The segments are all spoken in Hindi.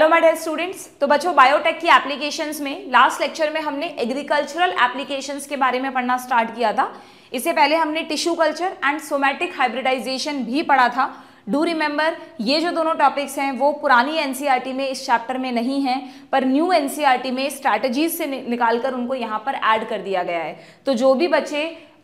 हेलो माय डियर स्टूडेंट्स तो बच्चों बायोटेक की एप्लीकेशंस में लास्ट लेक्चर में हमने एग्रीकल्चरल एप्लीकेशंस के बारे में पढ़ना स्टार्ट किया था इससे पहले हमने tissue culture and somatic hybridization भी पढ़ा था डू रिमेंबर ये जो दोनों टॉपिक्स हैं वो पुरानी एनसीईआरटी e में इस चैप्टर में नहीं है पर न्यू एनसीईआरटी e में स्ट्रैटेजीज से निकालकर उनको यहाँ पर ऐड कर दिया गया है तो जो भी बच्चे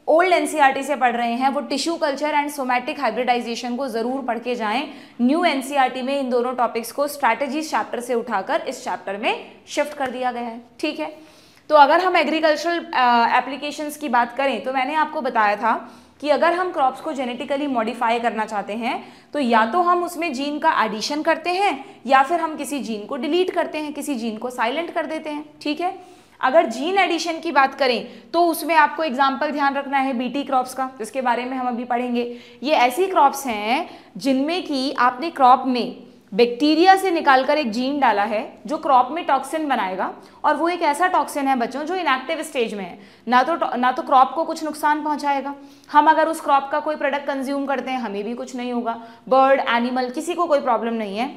ओल्ड एनसीईआरटी से पढ़ रहे हैं वो tissue culture and somatic hybridization को ज़रूर पढ़ के जाएं न्यू एनसीईआरटी में इन दोनों टॉपिक्स को स्ट्रैटेजी चैप्टर से उठाकर इस चैप्टर में शिफ्ट कर दिया गया है ठीक है तो अगर हम एग्रीकल्चरल एप्लीकेशंस uh, की बात करें तो मैंने आपको बताया था कि अगर हम क्रॉप्स को जेनेटिकली मॉडिफाई करना चाहते हैं तो या तो हम उसमें जीन का एडिशन करते हैं या फिर हम किसी जीन को डिलीट करते हैं किसी जीन को साइलेंट कर देते हैं ठीक है अगर जीन एडिशन की बात करें तो उसमें आपको एग्जाम्पल ध्यान रखना है बीटी क्रॉप्स का जिसके बारे में हम अभी पढ़ेंगे ये ऐसी क्रॉप्स हैं जिनमें कि आपने क्रॉप में बैक्टीरिया से निकालकर एक जीन डाला है जो क्रॉप में टॉक्सिन बनाएगा और वो एक ऐसा टॉक्सिन है बच्चों जो इनएक्टिव स्टेज में है ना तो ना तो क्रॉप को कुछ नुकसान पहुंचाएगा हम अगर उस क्रॉप का कोई प्रोडक्ट कंज्यूम करते हैं हमें भी कुछ नहीं होगा बर्ड एनिमल किसी को कोई प्रॉब्लम नहीं है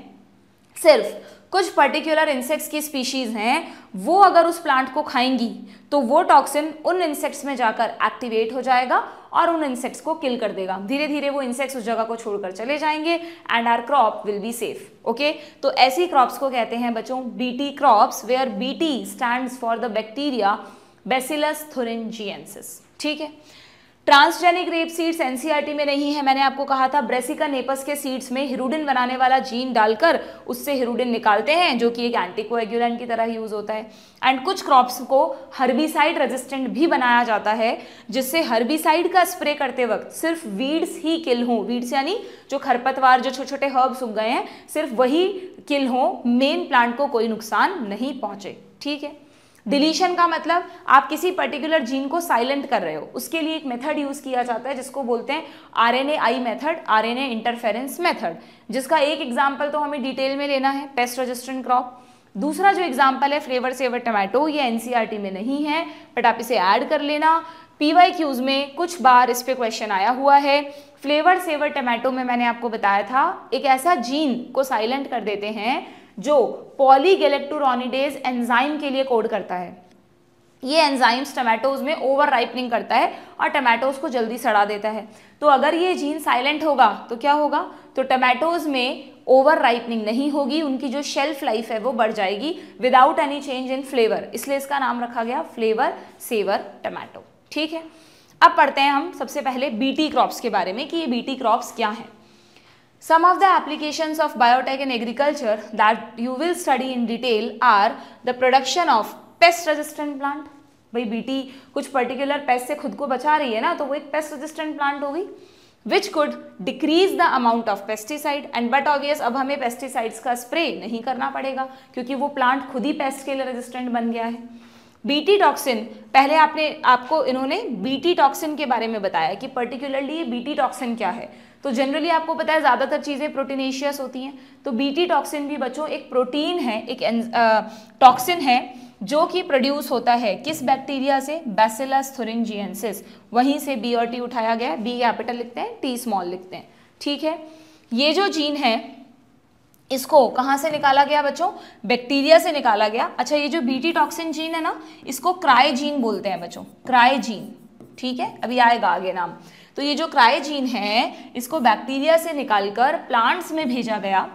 सिर्फ कुछ पर्टिकुलर इंसेक्ट्स की स्पीशीज़ हैं वो अगर उस प्लांट को खाएंगी तो वो टॉक्सिन उन इंसेक्ट्स में जाकर एक्टिवेट हो जाएगा और उन इंसेक्ट्स को किल कर देगा धीरे धीरे वो इंसेक्ट्स उस जगह को छोड़कर चले जाएंगे and our crop will be safe okay तो ऐसी क्रॉप्स को कहते हैं बच्चों BT crops where BT stand for the bacteria bacillus thuringiensis ठीक है ट्रांसजेनिक रेप सीड्स एनसीईआरटी में नहीं है मैंने आपको कहा था ब्रेसिका नेपस के सीड्स में हिरुडिन बनाने वाला जीन डालकर उससे हिरुडिन निकालते हैं जो कि एक एंटीकोएगुलेंट की तरह यूज होता है एंड कुछ क्रॉप्स को हर्बिसाइड रेजिस्टेंट भी बनाया जाता है जिससे हर्बिसाइड का स्प्रे करते वक्त सिर्फ वीड्स ही किल हों वीड्स यानी जो खरपतवार जो छोटे छोटे हर्ब्स उग गए हैं सिर्फ वही किल हों मेन प्लांट को कोई नुकसान नहीं पहुंचे ठीक है डिलीशन का मतलब आप किसी पर्टिकुलर जीन को साइलेंट कर रहे हो उसके लिए एक मेथड यूज़ किया जाता है जिसको बोलते हैं R N A I method R N A interference method जिसका एक एग्जाम्पल तो हमें डिटेल में लेना है पेस्ट रजिस्टेंट क्रॉप दूसरा जो एग्जाम्पल है फ्लेवर सेवर टमाटो ये एनसीआरटी e में नहीं है बट आप इसे ऐड कर लेना पीवाई क्यूज़ में कुछ बार इस पर क्वेश्चन आया हुआ है फ्लेवर सेवर टमाटो में मैंने आपको बताया था एक ऐसा जीन को साइलेंट कर देते हैं जो पॉलीगेलेक्टोरोनिडेज एंजाइम के लिए कोड करता है ये एंजाइम्स टमाटोज में ओवर राइपनिंग करता है और टमाटोज को जल्दी सड़ा देता है तो अगर ये जीन साइलेंट होगा तो क्या होगा तो टमाटोज में ओवर राइपनिंग नहीं होगी उनकी जो शेल्फ लाइफ है वो बढ़ जाएगी without any change in flavour इसलिए इसका नाम रखा गया फ्लेवर सेवर टमाटो ठीक है अब पढ़ते हैं हम सबसे पहले बीटी क्रॉप्स के बारे में कि ये बीटी क्रॉप्स क्या हैं Some of the applications of biotech in agriculture that you will study in detail are the production of pest resistant plant. भाई बीटी कुछ पर्टिकुलर पेस्ट से खुद को बचा रही है ना तो वो एक पेस्ट रेजिस्टेंट प्लांट होगी which could decrease the amount of pesticide and but obvious अब हमें पेस्टिसाइड्स का स्प्रे नहीं करना पड़ेगा क्योंकि वो प्लांट खुद ही पेस्ट के लिए रेजिस्टेंट बन गया है बीटी टॉक्सिन पहले आपने आपको इन्होंने बीटी टॉक्सिन के बारे में बताया कि पर्टिकुलरली ये बीटी टॉक्सिन क्या है तो जनरली आपको पता है ज़्यादातर चीज़ें प्रोटीनेशियस होती हैं तो बीटी टॉक्सिन भी बच्चों एक प्रोटीन है एक टॉक्सिन है जो कि प्रोड्यूस होता है किस बैक्टीरिया से बैसिलस थोरिनजियंसिस वहीं से बी और टी उठाया गया है बी कैपिटल लिखते हैं टी स्मॉल लिखते हैं ठीक है ये जो जीन है इसको कहाँ से निकाला गया बच्चों बैक्टीरिया से निकाला गया अच्छा ये जो बीटी टॉक्सिन जीन है ना इसको क्राई जीन बोलते हैं बच्चों क्राई जीन ठीक है अभी आएगा आगे नाम तो ये जो क्रायोजीन है इसको बैक्टीरिया से निकालकर प्लांट्स में भेजा गया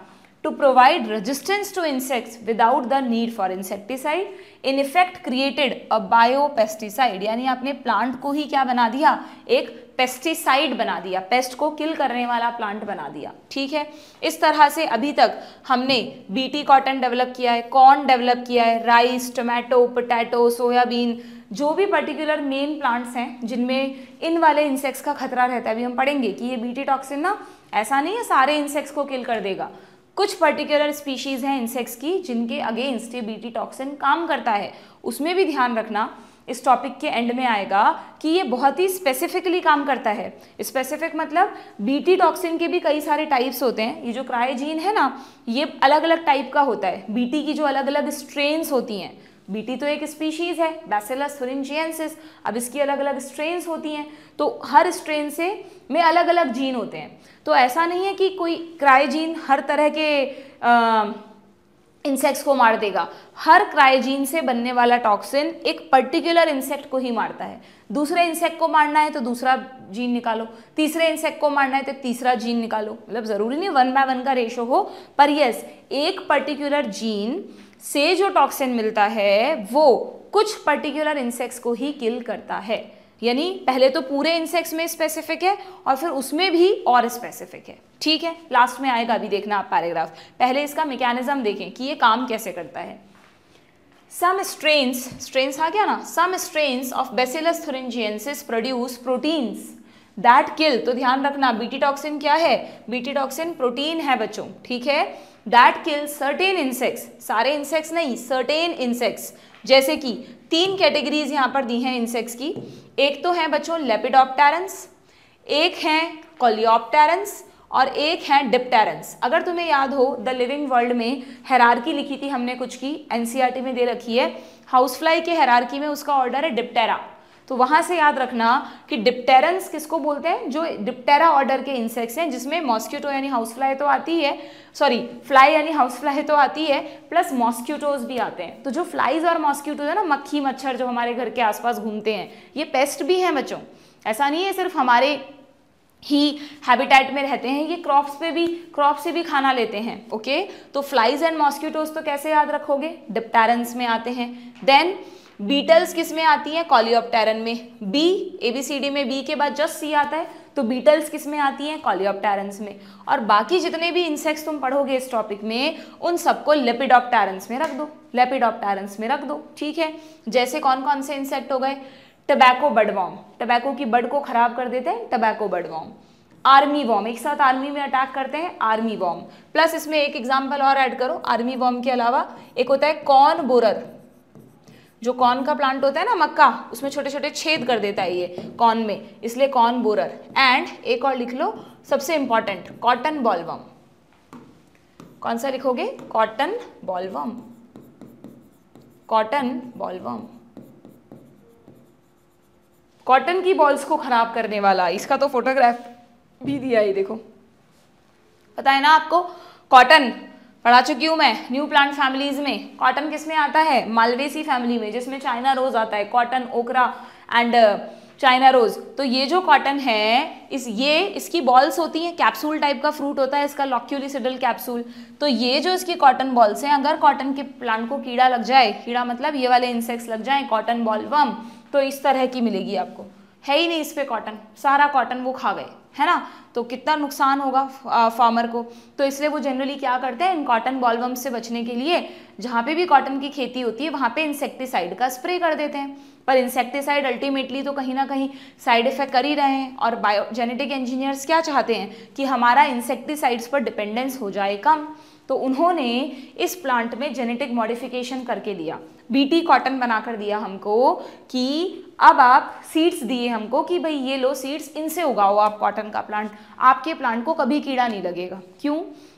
provide provide to insects without the need for insecticide in effect created a bio pesticide यानी आपने प्लांट को ही क्या बना दिया एक पेस्टिसाइड बना दिया पेस्ट को किल करने वाला प्लांट बना दिया ठीक है इस तरह से अभी तक हमने बीटी कॉटन डेवलप किया है कॉर्न डेवलप किया है राइस टोमेटो पोटैटो सोयाबीन जो भी पर्टिकुलर मेन प्लांट्स हैं जिनमें इन वाले इंसेक्ट्स का खतरा रहता है अभी हम पढ़ेंगे कि ये बीटी टॉक्सिन ना ऐसा नहीं है सारे इंसेक्ट्स को किल कर देगा कुछ पर्टिकुलर स्पीशीज़ हैं इंसेक्ट्स की जिनके अगेंस्ट ये बीटी टॉक्सिन काम करता है उसमें भी ध्यान रखना इस टॉपिक के एंड में आएगा कि ये बहुत ही स्पेसिफिकली काम करता है स्पेसिफिक मतलब बीटी टॉक्सिन के भी कई सारे टाइप्स होते हैं ये जो क्राइजीन है ना ये अलग अलग टाइप का होता है बीटी की जो अलग अलग स्ट्रेन्स होती हैं बीटी तो एक स्पीशीज़ है बैसेलस थुरिंजियंसिस अब इसकी अलग अलग स्ट्रेन्स होती हैं तो हर स्ट्रेन से में अलग अलग जीन होते हैं तो ऐसा नहीं है कि कोई क्राइजीन हर तरह के आ, इंसेक्ट्स को मार देगा हर क्राइजीन से बनने वाला टॉक्सिन एक पर्टिकुलर इंसेक्ट को ही मारता है दूसरे इंसेक्ट को मारना है तो दूसरा जीन निकालो तीसरे इंसेक्ट को मारना है तो तीसरा जीन निकालो मतलब ज़रूरी नहीं वन बाय वन का रेशो हो पर यस एक पर्टिकुलर जीन से जो टॉक्सिन मिलता है वो कुछ पर्टिकुलर इंसेक्ट्स को ही किल करता है यानी पहले तो पूरे इंसेक्ट्स में स्पेसिफिक है और फिर उसमें भी और स्पेसिफिक है ठीक है लास्ट में आएगा अभी देखना आप पैराग्राफ पहले इसका मैकेनिज्म देखें कि ये काम कैसे करता है सम स्ट्रेन्स स्ट्रेन्स आ गया ना some strains of bacillus thuringiensis produce proteins that kill तो ध्यान रखना बीटी टॉक्सिन क्या है बीटी टॉक्सिन प्रोटीन है बच्चों ठीक है दैट किल सर्टेन इंसेक्ट्स सारे इंसेक्ट्स नहीं सर्टेन इंसेक्ट्स जैसे कि तीन कैटेगरीज यहाँ पर दी हैं इंसेक्ट्स की एक तो है बच्चों लेपिडॉपटेरेंस एक है कोलियोपटेरेंस और एक है डिप्टेरेंस अगर तुम्हें याद हो द लिविंग वर्ल्ड में हैरारकी लिखी थी हमने कुछ की एनसीईआरटी e में दे रखी है हाउस फ्लाई के हैरारकी में उसका ऑर्डर है डिप्टेरा तो वहाँ से याद रखना कि डिप्टेरेंस किसको बोलते हैं जो डिप्टेरा ऑर्डर के इंसेक्ट्स हैं जिसमें मॉस्क्यूटो यानी हाउस फ्लाई तो आती है सॉरी फ्लाई यानी हाउस फ्लाई तो आती है प्लस मॉस्क्यूटोज भी आते हैं तो जो फ्लाइज और मॉस्क्यूटोज है ना मक्खी मच्छर जो हमारे घर के आसपास घूमते हैं ये पेस्ट भी हैं बच्चों ऐसा नहीं है सिर्फ हमारे ही हैबिटेट में रहते हैं ये क्रॉप्स पे भी क्रॉप से भी खाना लेते हैं ओके तो फ्लाइज एंड मॉस्क्यूटोज तो कैसे याद रखोगे डिप्टेरेंस में आते हैं देन बीटल्स किस में आती है कॉलियोप्टेरन में बी एबीसीडी में बी के बाद जस्ट सी आता है तो बीटल्स किस में आती हैं कॉलियोप्टेरन्स तो में और बाकी जितने भी इंसेक्ट्स तुम पढ़ोगे इस टॉपिक में उन सबको लेपिडोप्टेरन्स में रख दो लेपिडोप्टेरन्स में रख दो ठीक है जैसे कौन कौन से इंसेक्ट हो गए टबैको बडवॉम टबैको की बड को ख़राब कर देते हैं टबैको बडवॉम आर्मी वॉम एक साथ आर्मी में अटैक करते हैं आर्मी वॉम प्लस इसमें एक एग्जाम्पल और ऐड करो आर्मी वॉम के अलावा एक होता है कॉर्न बोरर जो कॉर्न का प्लांट होता है ना मक्का उसमें छोटे छोटे छेद कर देता है ये कॉर्न में इसलिए कॉर्न बोरर एंड एक और लिख लो सबसे इंपॉर्टेंट कॉटन बॉलवम कौन सा लिखोगे cotton bollworm cotton bollworm cotton की बॉल्स को खराब करने वाला इसका तो फोटोग्राफ भी दिया ही देखो पता है ना आपको कॉटन पढ़ा चुकी हूँ मैं न्यू प्लांट फैमिलीज में कॉटन किस में आता है मालवेसी फैमिली में जिसमें चाइना रोज आता है कॉटन ओकरा एंड चाइना रोज तो ये जो कॉटन है इस ये इसकी बॉल्स होती हैं कैप्सूल टाइप का फ्रूट होता है इसका लॉक्यूलिसिडल कैप्सूल तो ये जो इसकी कॉटन बॉल्स हैं अगर कॉटन के प्लांट को कीड़ा लग जाए कीड़ा मतलब ये वाले इंसेक्ट्स लग जाए कॉटन बॉल वम तो इस तरह की मिलेगी आपको है ही नहीं इस पर कॉटन सारा कॉटन वो खा गए है ना तो कितना नुकसान होगा फार्मर को तो इसलिए वो जनरली क्या करते हैं इन कॉटन बॉलवम से बचने के लिए जहाँ पे भी कॉटन की खेती होती है वहाँ पे इंसेक्टिसाइड का स्प्रे कर देते हैं पर इंसेक्टिसाइड अल्टीमेटली तो कहीं ना कहीं साइड इफेक्ट कर ही रहे हैं और बायो जेनेटिक इंजीनियर्स क्या चाहते हैं कि हमारा इंसेक्टिसाइड्स पर डिपेंडेंस हो जाए कम तो उन्होंने इस प्लांट में जेनेटिक मॉडिफिकेशन करके दिया बीटी कॉटन बना कर दिया हमको कि अब आप सीड्स दिए हमको कि भाई ये लो सीड्स इनसे उगाओ आप कॉटन का प्लांट आपके प्लांट को कभी कीड़ा नहीं लगेगा क्यों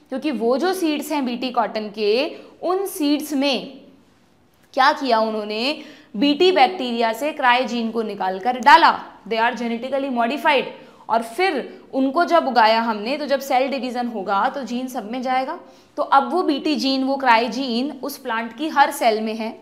क्योंकि वो जो सीड्स हैं बीटी कॉटन के उन सीड्स में क्या किया उन्होंने बीटी बैक्टीरिया से क्रायोजीन को निकाल कर डाला दे आर जेनेटिकली मॉडिफाइड और फिर उनको जब उगाया हमने तो जब सेल डिवीज़न होगा तो जीन सब में जाएगा तो अब वो बीटी जीन वो क्रायोजीन उस प्लांट की हर सेल में है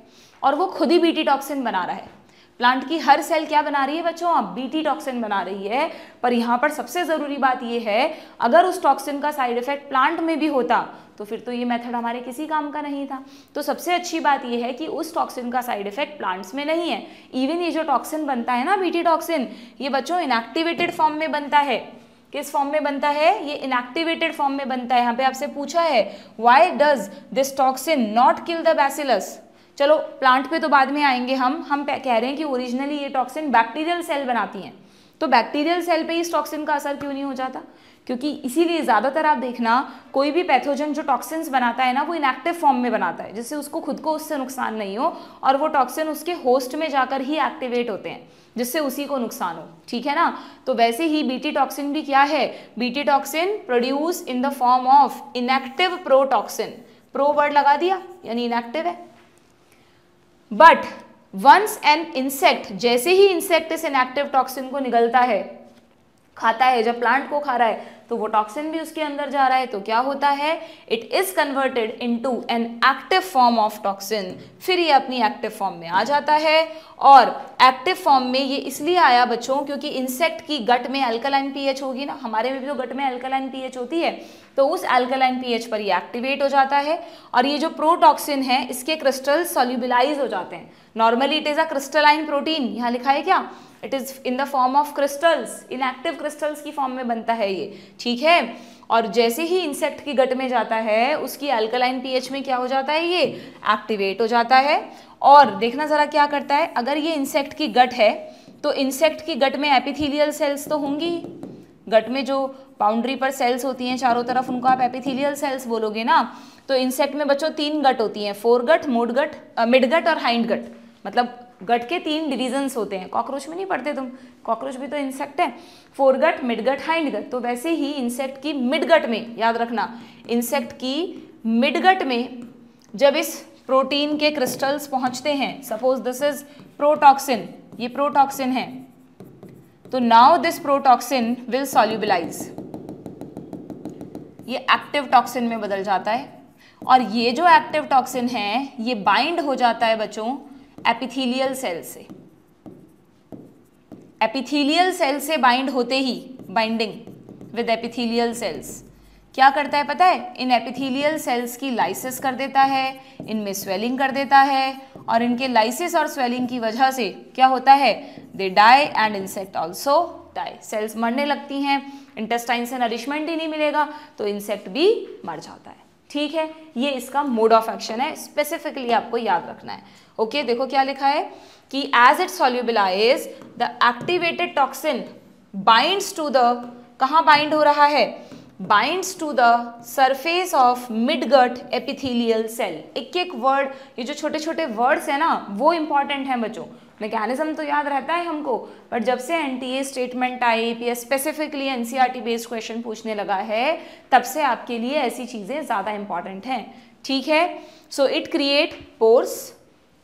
और वो खुद ही बीटी टॉक्सिन बना रहा है प्लांट की हर सेल क्या बना रही है बच्चों अब बीटी टॉक्सिन बना रही है पर यहाँ पर सबसे ज़रूरी बात यह है अगर उस टॉक्सिन का साइड इफेक्ट प्लांट में भी होता तो फिर तो ये मेथड हमारे किसी काम का नहीं था तो सबसे अच्छी बात यह है कि उस टॉक्सिन का साइड इफेक्ट प्लांट्स में नहीं है इवन ये जो टॉक्सिन बनता है ना बीटी टॉक्सिन ये बच्चों इनएक्टिवेटेड फॉर्म में बनता है किस फॉर्म में बनता है ये इनएक्टिवेटेड फॉर्म में बनता है यहाँ पे आपसे पूछा है why does this toxin not kill the bacillus चलो प्लांट पे तो बाद में आएंगे हम हम कह रहे हैं कि ओरिजिनली ये टॉक्सिन बैक्टीरियल सेल बनाती हैं तो बैक्टीरियल सेल पे इस टॉक्सिन का असर क्यों नहीं हो जाता क्योंकि इसीलिए ज़्यादातर आप देखना कोई भी पैथोजन जो टॉक्सिन्स बनाता है ना वो इनएक्टिव फॉर्म में बनाता है जिससे उसको खुद को उससे नुकसान नहीं हो और वो टॉक्सिन उसके होस्ट में जाकर ही एक्टिवेट होते हैं जिससे उसी को नुकसान हो ठीक है ना तो वैसे ही बीटी टॉक्सिन भी क्या है BT toxin produce in the form of inactive protoxin pro word लगा दिया यानी इनएक्टिव है बट वंस एन इंसेक्ट जैसे ही इंसेक्ट इस इनएक्टिव टॉक्सिन को निगलता है खाता है जब प्लांट को खा रहा है तो वो टॉक्सिन भी उसके अंदर जा रहा है तो क्या होता है it is converted into an active form of toxin फिर ये अपनी एक्टिव फॉर्म में आ जाता है और एक्टिव फॉर्म में ये इसलिए आया बच्चों क्योंकि इंसेक्ट की गट में अल्कलाइन पीएच होगी ना हमारे में भी तो गट में अल्कलाइन पीएच होती है तो उस एल्कलाइन पीएच पर ये एक्टिवेट हो जाता है और ये जो प्रोटॉक्सिन है इसके क्रिस्टल सोल्यूबिलाइज हो जाते हैं normally it is a crystalline protein यहाँ लिखा है क्या it is in the form of crystals inactive crystals की फॉर्म में बनता है ये ठीक है और जैसे ही इंसेक्ट की गट में जाता है उसकी अल्कलाइन पीएच में क्या हो जाता है ये एक्टिवेट हो जाता है और देखना ज़रा क्या करता है अगर ये इंसेक्ट की गट है तो इंसेक्ट की गट में एपिथीलियल सेल्स तो होंगी गट में जो बाउंड्री पर सेल्स होती हैं चारों तरफ उनको आप एपिथेलियल सेल्स बोलोगे ना तो इंसेक्ट में बच्चों तीन गट होती हैं fore gut mode gut mid gut और हाइंड गट मतलब गट के तीन डिविजन्स होते हैं कॉकरोच में नहीं पढ़ते तुम कॉकरोच भी तो इंसेक्ट है fore gut mid gut hind gut तो वैसे ही इंसेक्ट की मिड गट में याद रखना इंसेक्ट की मिड गट में जब इस प्रोटीन के क्रिस्टल्स पहुंचते हैं सपोज दिस इज प्रोटॉक्सिन ये प्रोटॉक्सिन है तो now this protoxin will solubilize ये एक्टिव टॉक्सिन में बदल जाता है और ये जो एक्टिव टॉक्सिन है ये बाइंड हो जाता है बच्चों एपिथीलियल सेल से एपिथीलियल सेल से बाइंड होते ही बाइंडिंग विद एपिथीलियल सेल्स क्या करता है पता है इन एपिथेलियल सेल्स की लाइसिस कर देता है इनमें स्वेलिंग कर देता है और इनके लाइसिस और स्वेलिंग की वजह से क्या होता है they die and insect also die cells मरने लगती हैं इंटेस्टाइन से नरिशमेंट ही नहीं मिलेगा तो इंसेक्ट भी मर जाता है ठीक है ये इसका मोड ऑफ एक्शन है स्पेसिफिकली आपको याद रखना है ओके okay, देखो क्या लिखा है कि as it solubilize the activated toxin bind to the कहाँ बाइंड हो रहा है binds to the surface of midgut epithelial cell एक एक word ये जो छोटे छोटे words हैं ना वो important हैं बच्चों मैकेनिज्म तो याद रहता है हमको बट जब से N T A statement type या specifically N C R T based question पूछने लगा है तब से आपके लिए ऐसी चीज़ें ज़्यादा इंपॉर्टेंट हैं ठीक है सो इट क्रिएट पोर्स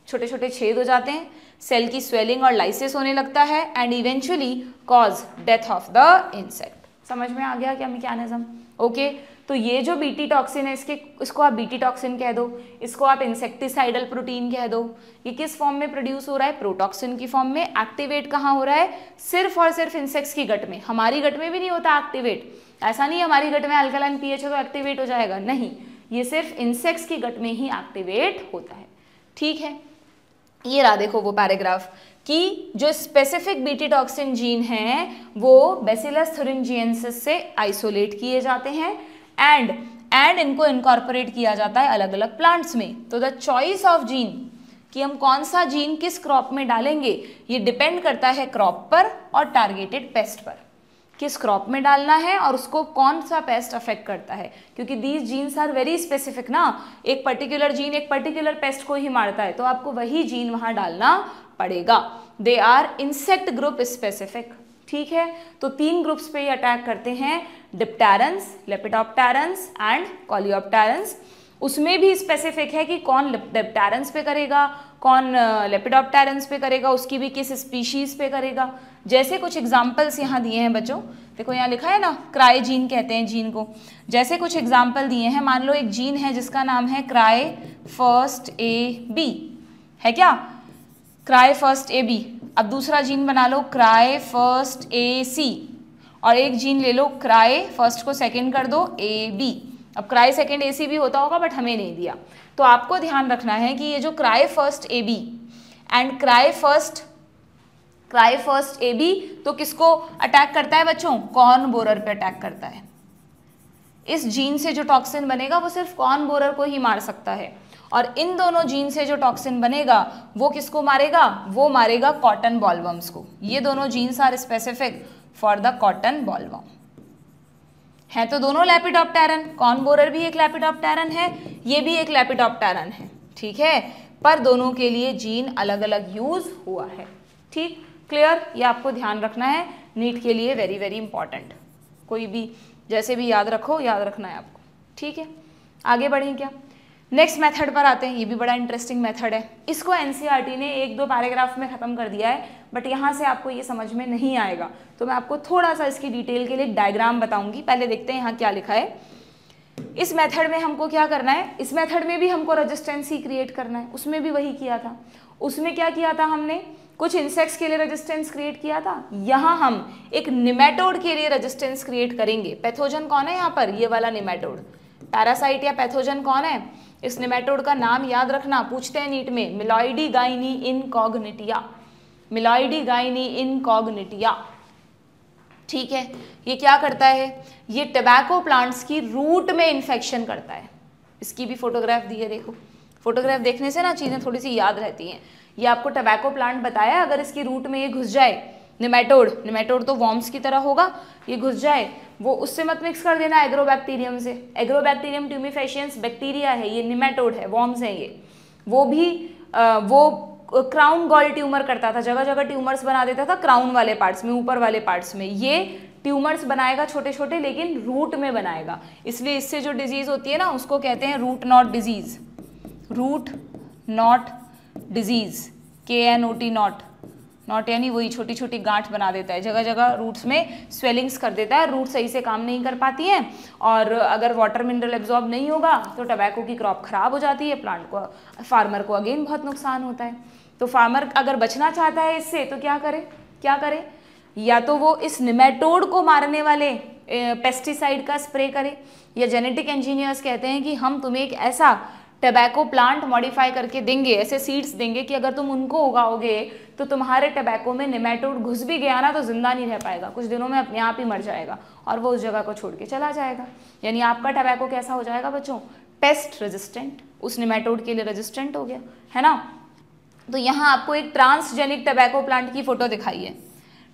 छोटे छोटे छेद हो जाते हैं सेल की स्वेलिंग और लाइसिस होने लगता है and eventually cause death of the insect समझ में आ गया क्या मिकानिज़म ओके तो ये जो बीटी टॉक्सिन है इसके इसको आप बीटी टॉक्सिन कह दो इसको आप इंसेक्टिसाइडल प्रोटीन कह दो ये किस फॉर्म में प्रोड्यूस हो रहा है प्रोटॉक्सिन की फॉर्म में एक्टिवेट कहाँ हो रहा है सिर्फ और सिर्फ इंसेक्ट्स की गट में हमारी गट में भी नहीं होता एक्टिवेट ऐसा नहीं हमारी गट में अल्कलाइन पी हो तो एक्टिवेट हो जाएगा नहीं ये सिर्फ इंसेक्ट्स की गट में ही एक्टिवेट होता है ठीक है ये रहा देखो वो पैराग्राफ कि जो स्पेसिफिक बीटी टॉक्सिन जीन हैं वो बेसिलस थुरिनजियंसिस से आइसोलेट किए जाते हैं एंड एंड इनको इनकॉर्पोरेट किया जाता है अलग अलग प्लांट्स में तो द चॉइस ऑफ जीन कि हम कौन सा जीन किस क्रॉप में डालेंगे ये डिपेंड करता है क्रॉप पर और टारगेटेड पेस्ट पर किस क्रॉप में डालना है और उसको कौन सा पेस्ट अफेक्ट करता है क्योंकि these genes are very specific ना एक पर्टिकुलर जीन एक पर्टिकुलर पेस्ट को ही मारता है तो आपको वही जीन वहाँ डालना पड़ेगा they are insect group specific ठीक है तो तीन ग्रुप्स पे ये अटैक करते हैं डिप्टेरेंस लेपिडोप्टेरेंस एंड कॉलियोप्टेरेंस उसमें भी स्पेसिफिक है कि कौन डेप्टेरेंस पे करेगा कौन लेपिडोप्टेरेंस पे करेगा उसकी भी किस स्पीशीज़ पे करेगा जैसे कुछ एग्जाम्पल्स यहाँ दिए हैं बच्चों देखो यहाँ लिखा है ना क्राय जीन कहते हैं जीन को जैसे कुछ एग्जाम्पल दिए हैं मान लो एक जीन है जिसका नाम है क्राय फर्स्ट ए बी है क्या क्राई फर्स्ट ए बी अब दूसरा जीन बना लो क्राई फर्स्ट ए सी और एक जीन ले लो क्राई फर्स्ट को सेकेंड कर दो ए बी अब क्राई सेकेंड ए सी भी होता होगा बट हमें नहीं दिया तो आपको ध्यान रखना है कि ये जो cry first A B and cry first cry first A B तो किसको अटैक करता है बच्चों कॉर्न बोरर पे अटैक करता है इस जीन से जो टॉक्सिन बनेगा वो सिर्फ कॉर्न बोरर को ही मार सकता है और इन दोनों जीन से जो टॉक्सिन बनेगा वो किसको मारेगा वो मारेगा कॉटन बॉलवर्म्स को ये दोनों genes are specific for the cotton bollworm है तो दोनों लैपिडॉप्टैरन कॉन बोरर भी एक लैपिडॉप्टैरन है ये भी एक लैपिडॉप्टैरन है ठीक है पर दोनों के लिए जीन अलग अलग यूज हुआ है ठीक क्लियर ये आपको ध्यान रखना है नीट के लिए वेरी वेरी इंपॉर्टेंट कोई भी जैसे भी याद रखो याद रखना है आपको ठीक है आगे बढ़ें क्या नेक्स्ट मेथड पर आते हैं ये भी बड़ा इंटरेस्टिंग मेथड है इसको एनसीईआरटी e ने एक दो पैराग्राफ में ख़त्म कर दिया है बट यहाँ से आपको ये समझ में नहीं आएगा तो मैं आपको थोड़ा सा इसकी डिटेल के लिए डायग्राम बताऊंगी पहले देखते हैं यहाँ क्या लिखा है इस मेथड में हमको क्या करना है इस मेथड में भी हमको रजिस्टेंस ही क्रिएट करना है उसमें भी वही किया था उसमें क्या किया था हमने कुछ इंसेक्ट्स के लिए रजिस्टेंस क्रिएट किया था यहाँ हम एक निमेटोड के लिए रजिस्टेंस क्रिएट करेंगे पैथोजन कौन है यहाँ पर ये वाला निमेटोड पैरासाइट या पैथोजन कौन है इस निमेटोड का नाम याद रखना पूछते हैं नीट में मिलॉइडी गाइनी कॉग्निटिया मिलॉइडी गाइनी कॉग्निटिया ठीक है ये क्या करता है ये टबैको प्लांट्स की रूट में इन्फेक्शन करता है इसकी भी फोटोग्राफ दी है देखो फोटोग्राफ देखने से ना चीज़ें थोड़ी सी याद रहती हैं ये आपको टबैको प्लांट बताया अगर इसकी रूट में ये घुस जाए निमेटोड निमेटोड तो वॉर्म्स की तरह होगा ये घुस जाए वो उससे मत मिक्स कर देना एग्रोबैक्टीरियम से एग्रोबैक्टीरियम ट्यूमिफेशियंस बैक्टीरिया है ये निमेटोड है वॉर्म्स हैं ये वो भी आ, वो क्राउन गॉल ट्यूमर करता था जगह जगह ट्यूमर्स बना देता था क्राउन वाले पार्ट्स में ऊपर वाले पार्ट्स में ये ट्यूमर्स बनाएगा छोटे छोटे लेकिन रूट में बनाएगा इसलिए इससे जो डिजीज़ होती है ना उसको कहते हैं root knot disease root knot disease के N O T knot knot यानी वही छोटी छोटी गांठ बना देता है जगह जगह रूट्स में स्वेलिंग्स कर देता है रूट सही से काम नहीं कर पाती है और अगर वाटर मिनरल एब्जॉर्ब नहीं होगा तो टबैको की क्रॉप ख़राब हो जाती है प्लांट को फार्मर को अगेन बहुत नुकसान होता है तो फार्मर अगर बचना चाहता है इससे तो क्या करे क्या करे या तो वो इस निमेटोड को मारने वाले पेस्टिसाइड का स्प्रे करे या जेनेटिक इंजीनियर्स कहते हैं कि हम तुम्हें एक ऐसा टबैको प्लांट मॉडिफाई करके देंगे ऐसे सीड्स देंगे कि अगर तुम उनको उगाओगे तो तुम्हारे टबैको में निमेटोड घुस भी गया ना तो ज़िंदा नहीं रह पाएगा कुछ दिनों में अपने आप ही मर जाएगा और वो उस जगह को छोड़ के चला जाएगा यानी आपका टबैको कैसा हो जाएगा बच्चों पेस्ट रेजिस्टेंट उस निमेटोड के लिए रेजिस्टेंट हो गया है ना तो यहाँ आपको एक ट्रांसजेनिक टबैको प्लांट की फ़ोटो दिखाई है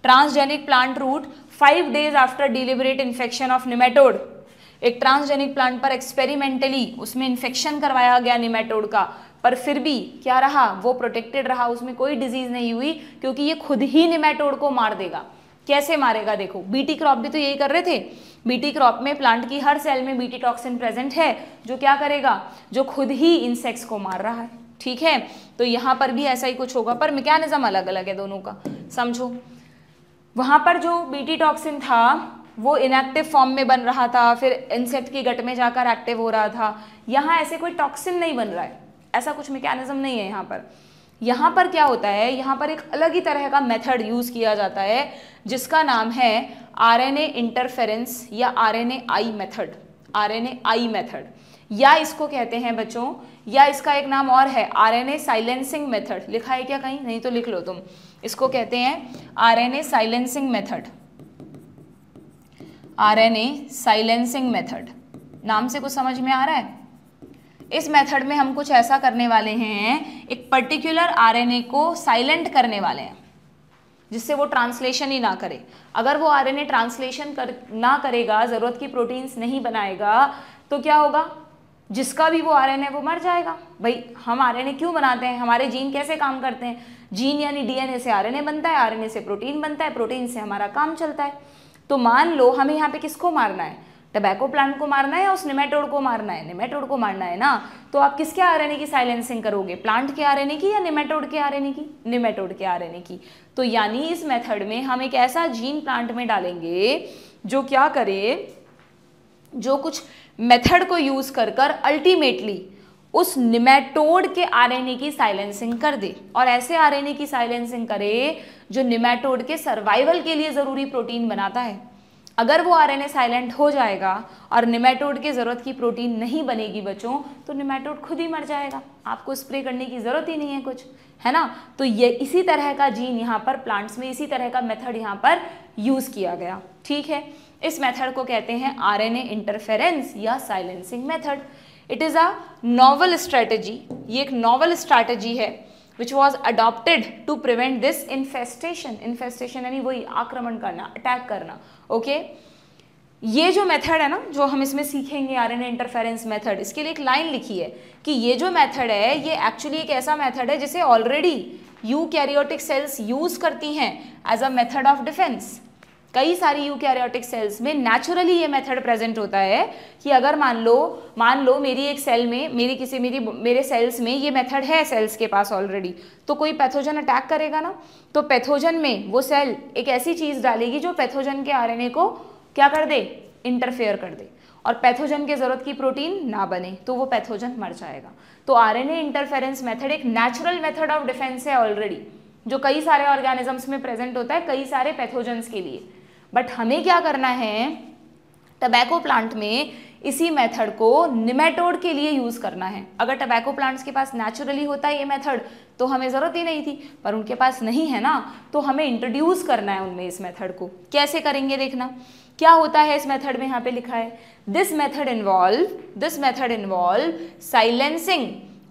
transgenic plant root five days after deliberate infection of nematode एक ट्रांसजेनिक प्लांट पर एक्सपेरिमेंटली उसमें इन्फेक्शन करवाया गया निमेटोड का पर फिर भी क्या रहा वो प्रोटेक्टेड रहा उसमें कोई डिजीज नहीं हुई क्योंकि ये खुद ही निमेटोड को मार देगा कैसे मारेगा देखो बीटी क्रॉप भी तो यही कर रहे थे बीटी क्रॉप में प्लांट की हर सेल में बीटी टॉक्सिन प्रेजेंट है जो क्या करेगा जो खुद ही इंसेक्ट्स को मार रहा है ठीक है तो यहाँ पर भी ऐसा ही कुछ होगा पर मैकेनिज्म अलग अलग है दोनों का समझो वहाँ पर जो बीटी टॉक्सिन था वो इनएक्टिव फॉर्म में बन रहा था फिर इंसेक्ट की गट में जाकर एक्टिव हो रहा था यहाँ ऐसे कोई टॉक्सिन नहीं बन रहा है ऐसा कुछ मेकेनिज़्म नहीं है यहाँ पर यहाँ पर क्या होता है यहाँ पर एक अलग ही तरह का मेथड यूज़ किया जाता है जिसका नाम है आरएनए इंटरफेरेंस या RNA I method RNA I method या इसको कहते हैं बच्चों या इसका एक नाम और है आरएनए साइलेंसिंग मेथड लिखा है क्या कहीं नहीं तो लिख लो तुम इसको कहते हैं R silencing method RNA silencing method नाम से कुछ समझ में आ रहा है इस मेथड में हम कुछ ऐसा करने वाले हैं एक पर्टिकुलर आरएनए को साइलेंट करने वाले हैं जिससे वो ट्रांसलेशन ही ना करे अगर वो आरएनए ट्रांसलेशन कर ना करेगा ज़रूरत की प्रोटीन्स नहीं बनाएगा तो क्या होगा जिसका भी वो आरएनए वो मर जाएगा भाई हम आरएनए क्यों बनाते हैं हमारे जीन कैसे काम करते हैं जीन यानी डीएनए से आरएनए बनता है आरएनए से प्रोटीन बनता है प्रोटीन से हमारा काम चलता है तो मान लो हमें यहाँ पे किसको मारना है टबैको प्लांट को मारना है या उस निमेटोड को मारना है निमेटोड को मारना है ना तो आप किसके आरएनए की साइलेंसिंग करोगे प्लांट के आर की या निमेटोड के आरएनए की निमेटोड के आरएनए की तो यानी इस मेथड में हम एक ऐसा जीन प्लांट में डालेंगे जो क्या करे जो कुछ मेथड को यूज़ कर कर अल्टीमेटली उस निमेटोड के आरएनए की साइलेंसिंग कर दे और ऐसे आरएनए की साइलेंसिंग करे जो निमेटोड के सर्वाइवल के लिए ज़रूरी प्रोटीन बनाता है अगर वो आरएनए साइलेंट हो जाएगा और निमेटोड के ज़रूरत की प्रोटीन नहीं बनेगी बच्चों तो निमेटोड खुद ही मर जाएगा आपको स्प्रे करने की ज़रूरत ही नहीं है कुछ है ना तो ये इसी तरह का जीन यहाँ पर प्लांट्स में इसी तरह का मेथड यहाँ पर यूज़ किया गया ठीक है इस मेथड को कहते हैं आरएनए इंटरफेरेंस या silencing method it is a novel strategy ये एक नॉवल स्ट्रैटेजी है which was adopted to prevent this infestation infestation यानी वही आक्रमण करना अटैक करना ओके okay? ये जो मेथड है ना जो हम इसमें सीखेंगे आर एन इंटरफेरेंस मैथड इसके लिए एक लाइन लिखी है कि ये जो मैथड है ये एक्चुअली एक ऐसा मैथड है जिसे already eukaryotic cells use करती हैं as a method of defence कई सारी यू कैरियोटिक सेल्स में नेचुरली ये मेथड प्रेजेंट होता है कि अगर मान लो मान लो मेरी एक सेल में मेरी किसी मेरी मेरे सेल्स में ये मेथड है सेल्स के पास ऑलरेडी तो कोई पैथोजन अटैक करेगा ना तो पैथोजन में वो सेल एक ऐसी चीज़ डालेगी जो पैथोजन के आर को क्या कर दे इंटरफेयर कर दे और पैथोजन की ज़रूरत की प्रोटीन ना बने तो वो पैथोजन मर जाएगा तो आरएनए इंटरफेरेंस मेथड एक नेचुरल मेथड ऑफ डिफेंस है ऑलरेडी जो कई सारे ऑर्गेनिजम्स में प्रेजेंट होता है कई सारे पैथोजन्स के लिए बट हमें क्या करना है टबैको प्लांट में इसी मेथड को निमेटोड के लिए यूज़ करना है अगर टबैको प्लांट्स के पास नेचुरली होता है ये मेथड तो हमें ज़रूरत ही नहीं थी पर उनके पास नहीं है ना तो हमें इंट्रोड्यूस करना है उनमें इस मेथड को कैसे करेंगे देखना क्या होता है इस मेथड में यहाँ पे लिखा है this method involve this method involve silencing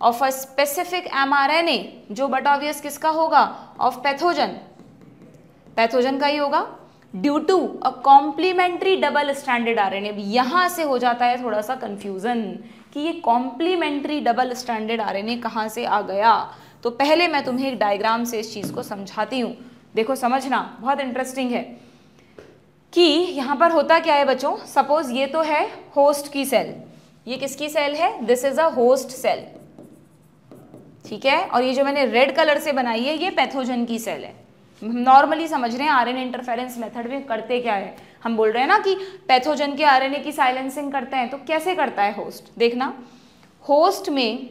of a specific M जो बट ऑबियस किसका होगा ऑफ पैथोजन पैथोजन का ही होगा due to a complementary double standard R N यहां से हो जाता है थोड़ा सा कंफ्यूजन कि ये complementary double standard R N कहां से आ गया तो पहले मैं तुम्हें एक डायग्राम से इस चीज़ को समझाती हूं देखो समझना बहुत इंटरेस्टिंग है कि यहां पर होता क्या है बच्चों सपोज ये तो है होस्ट की सेल ये किसकी सेल है this is a host cell ठीक है और ये जो मैंने रेड कलर से बनाई है ये पैथोजन की सेल है नॉर्मली समझ रहे हैं आरएनए इंटरफेरेंस मेथड में करते क्या है हम बोल रहे हैं ना कि पैथोजन के आरएनए की साइलेंसिंग करते हैं तो कैसे करता है होस्ट देखना होस्ट में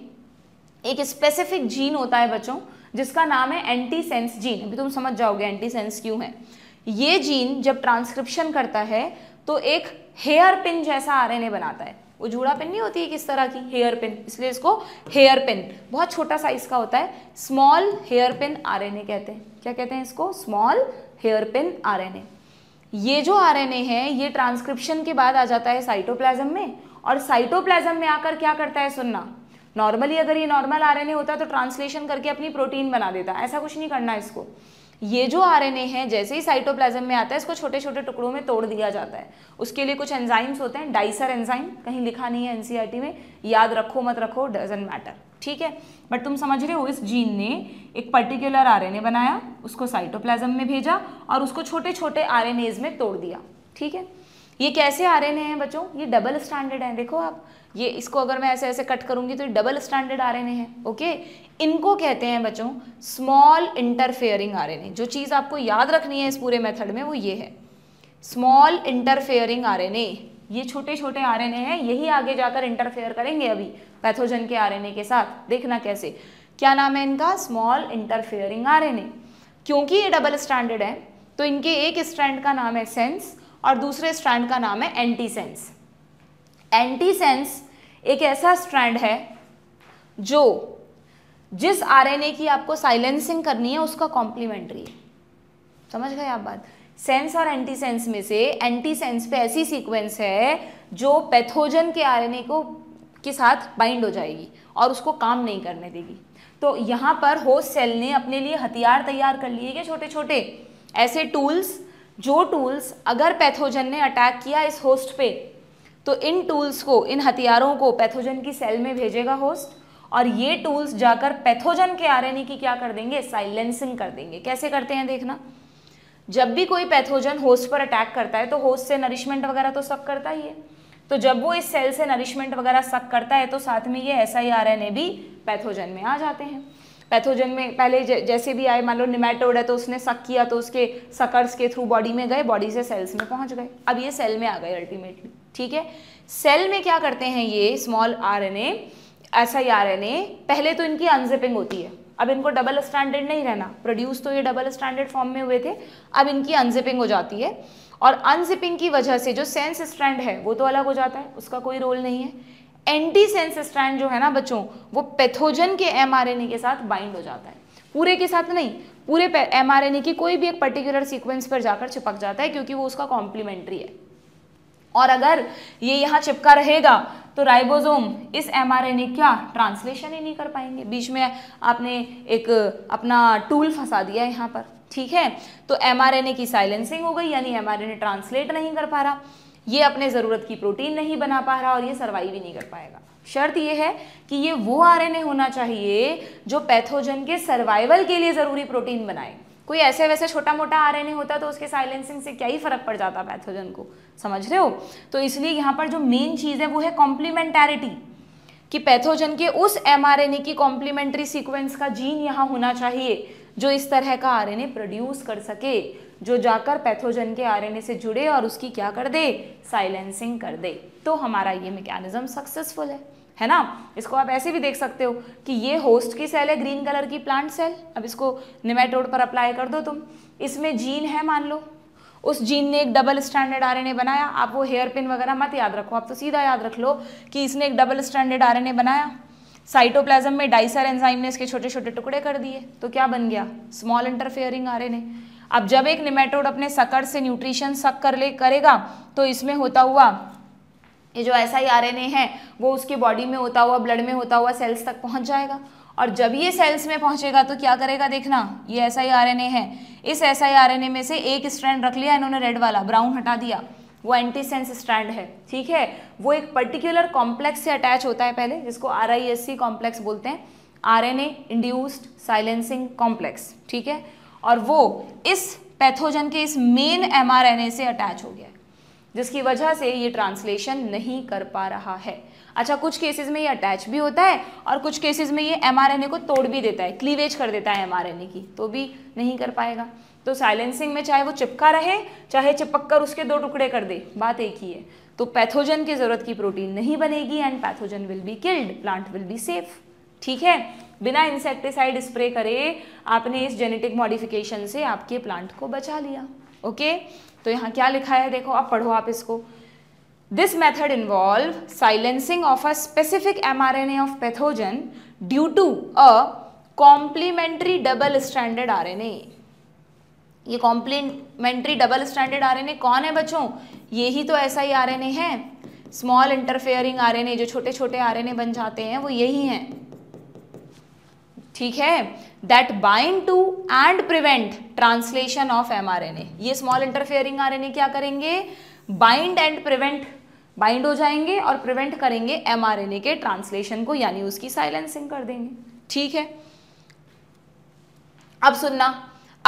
एक स्पेसिफिक जीन होता है बच्चों जिसका नाम है एंटी सेंस जीन अभी तुम समझ जाओगे एंटी सेंस क्यों है ये जीन जब ट्रांसक्रिप्शन करता है तो एक हेयर पिन जैसा आरएनए बनाता है वो जूड़ा पिन नहीं होती है किस तरह की हेयर पिन इसलिए इसको हेयर पिन बहुत छोटा साइज का होता है स्मॉल हेयर पेन आरएनए कहते हैं क्या कहते हैं इसको स्मॉल हेयर एन ए ये जो ए है ये ट्रांसक्रिप्शन के बाद आ जाता है साइटोप्लाज्म में और साइटोप्लाज्म में आकर क्या करता है सुनना नॉर्मली अगर ये नॉर्मल ए होता तो ट्रांसलेशन करके अपनी प्रोटीन बना देता ऐसा कुछ नहीं करना इसको ये जो आरएनए है जैसे ही साइटोप्लाज्म में आता है इसको छोटे छोटे टुकड़ों में तोड़ दिया जाता है उसके लिए कुछ एंजाइम्स होते हैं डाइसर एंजाइम कहीं लिखा नहीं है एनसीईआरटी e में याद रखो मत रखो डजेंट मैटर ठीक है बट तुम समझ रहे हो इस जीन ने एक पर्टिकुलर आरएनए बनाया उसको साइटोप्लाज्म में भेजा और उसको छोटे छोटे आर में तोड़ दिया ठीक है ये कैसे आर एन ए हैं बच्चों ये डबल स्टैंडर्ड हैं देखो आप ये इसको अगर मैं ऐसे ऐसे कट करूंगी तो ये डबल स्टैंडर्ड आर एन हैं ओके इनको कहते हैं बच्चों स्मॉल इंटरफेयरिंग आरएनए जो चीज़ आपको याद रखनी है इस पूरे मेथड में वो ये है स्मॉल इंटरफेयरिंग आर ये छोटे छोटे ए हैं यही आगे जाकर इंटरफेयर करेंगे अभी पैथोजन के ए के साथ देखना कैसे क्या नाम है इनका स्मॉल इंटरफेयरिंग ए क्योंकि ये डबल स्टैंडर्ड है तो इनके एक स्ट्रैंड का नाम है सेंस और दूसरे स्ट्रैंड का नाम है एंटी सेंस एंटी सेंस एक ऐसा स्ट्रैंड है जो जिस आरएनए की आपको साइलेंसिंग करनी है उसका कॉम्प्लीमेंट्री समझ गए आप बात सेंस और एंटी सेंस में से एंटी सेंस पे ऐसी सीक्वेंस है जो पैथोजन के आरएनए को के साथ बाइंड हो जाएगी और उसको काम नहीं करने देगी तो यहाँ पर होस्ट सेल ने अपने लिए हथियार तैयार कर लिए क्या छोटे छोटे ऐसे टूल्स जो टूल्स अगर पैथोजन ने अटैक किया इस होस्ट पे तो इन टूल्स को इन हथियारों को पैथोजन की सेल में भेजेगा होस्ट और ये टूल्स जाकर पैथोजन के आरएनए की क्या कर देंगे साइलेंसिंग कर देंगे कैसे करते हैं देखना जब भी कोई पैथोजन होस्ट पर अटैक करता है तो होस्ट से नरिशमेंट वगैरह तो सब करता ही है तो जब वो इस सेल से नरिशमेंट वगैरह सक करता है तो साथ में ये ऐसा ही आर एन ए भी पैथोजन में आ जाते हैं पैथोजन में पहले जैसे भी आए मान लो निमेटोड है तो उसने सक किया तो उसके सकर्स के थ्रू बॉडी में गए बॉडी से सेल्स में पहुंच गए अब ये सेल में आ गए अल्टीमेटली ठीक है सेल में क्या करते हैं ये स्मॉल आर एन ए ऐसा एन ने पहले तो इनकी अनजिपिंग होती है अब इनको डबल स्टैंडर्ड नहीं रहना प्रोड्यूस तो ये डबल स्टैंडर्ड फॉर्म में हुए थे अब इनकी अनजिपिंग हो जाती है और अनजिपिंग की वजह से जो सेंस स्टैंड है वो तो अलग हो जाता है उसका कोई रोल नहीं है एंटी सेंस स्टैंड जो है ना बच्चों वो पैथोजन के एम के साथ बाइंड हो जाता है पूरे के साथ नहीं पूरे एम की कोई भी एक पर्टिकुलर सीक्वेंस पर जाकर चिपक जाता है क्योंकि वो उसका कॉम्प्लीमेंट्री है और अगर ये यहाँ चिपका रहेगा तो राइबोसोम इस ए क्या ट्रांसलेशन ही नहीं कर पाएंगे बीच में आपने एक अपना टूल फंसा दिया यहाँ पर ठीक है तो ए की साइलेंसिंग हो गई यानी ए ट्रांसलेट नहीं कर पा रहा ये अपने ज़रूरत की प्रोटीन नहीं बना पा रहा और ये सर्वाइव ही नहीं कर पाएगा शर्त ये है कि ये वो ए होना चाहिए जो पैथोजन के सर्वाइवल के लिए ज़रूरी प्रोटीन बनाए कोई ऐसे वैसे छोटा मोटा आर होता तो उसके साइलेंसिंग से क्या ही फर्क पड़ जाता पैथोजन को समझ रहे हो तो इसलिए यहाँ पर जो मेन चीज़ है वो है कॉम्प्लीमेंटेरिटी कि पैथोजन के उस एम की कॉम्प्लीमेंट्री सीक्वेंस का जीन यहाँ होना चाहिए जो इस तरह का आर प्रोड्यूस कर सके जो जाकर पैथोजन के ए से जुड़े और उसकी क्या कर दे साइलेंसिंग कर दे तो हमारा ये मेकेनिज्म सक्सेसफुल है है ना इसको आप ऐसे भी देख सकते हो कि ये होस्ट की सेल है ग्रीन कलर की प्लांट सेल अब इसको निमेटोड पर अप्लाई कर दो तुम इसमें जीन है मान लो उस जीन ने एक डबल स्टैंडर्ड आरएनए बनाया आप वो हेयर पिन वगैरह मत याद रखो आप तो सीधा याद रख लो कि इसने एक डबल स्टैंडर्ड आरएनए बनाया साइटोप्लाज्म में डाइसर एंजाइम ने इसके छोटे छोटे टुकड़े कर दिए तो क्या बन गया स्मॉल इंटरफेयरिंग आरएनए अब जब एक निमेटोड अपने सकड़ से न्यूट्रिशन सक कर ले करेगा तो इसमें होता हुआ ये जो ऐसा ही आर है वो उसके बॉडी में होता हुआ ब्लड में होता हुआ सेल्स तक पहुँच जाएगा और जब ये सेल्स में पहुंचेगा तो क्या करेगा देखना ये ऐसा ही आर है इस ऐसा ही आर में से एक स्ट्रैंड रख लिया इन्होंने रेड वाला ब्राउन हटा दिया वो एंटीसेंस स्ट्रैंड है ठीक है वो एक पर्टिकुलर कॉम्प्लेक्स से अटैच होता है पहले जिसको R I S C complex बोलते हैं R N A induced silencing complex ठीक है और वो इस पैथोजन के इस main M R N A से अटैच हो गया है जिसकी वजह से ये ट्रांसलेशन नहीं कर पा रहा है अच्छा कुछ केसेस में ये अटैच भी होता है और कुछ केसेस में ये एमआरएनए को तोड़ भी देता है क्लीवेज कर देता है एमआरएनए की तो भी नहीं कर पाएगा तो साइलेंसिंग में चाहे वो चिपका रहे चाहे चिपक कर उसके दो टुकड़े कर दे बात एक ही है तो पैथोजन की ज़रूरत की प्रोटीन नहीं बनेगी and pathogen will be killed plant will be safe ठीक है बिना इंसेक्टिसाइड स्प्रे करे आपने इस जेनेटिक मॉडिफिकेशन से आपके प्लांट को बचा लिया ओके तो यहाँ क्या लिखा है देखो अब पढ़ो आप इसको this method involve silencing of a specific M R N F of pathogen due to a complementary double standard R N A ये complementary double standard R N A कौन है बच्चों ये ही तो ऐसा ही आर एन ए है small interfering R N A जो छोटे छोटे आर एन ए बन जाते हैं वो यही हैं ठीक है that bind to and prevent translation of mRNA ये स्मॉल इंटरफेयरिंग आरएनए क्या करेंगे बाइंड एंड प्रिवेंट बाइंड हो जाएंगे और प्रिवेंट करेंगे एमआरएनए के ट्रांसलेशन को यानी उसकी साइलेंसिंग कर देंगे ठीक है अब सुनना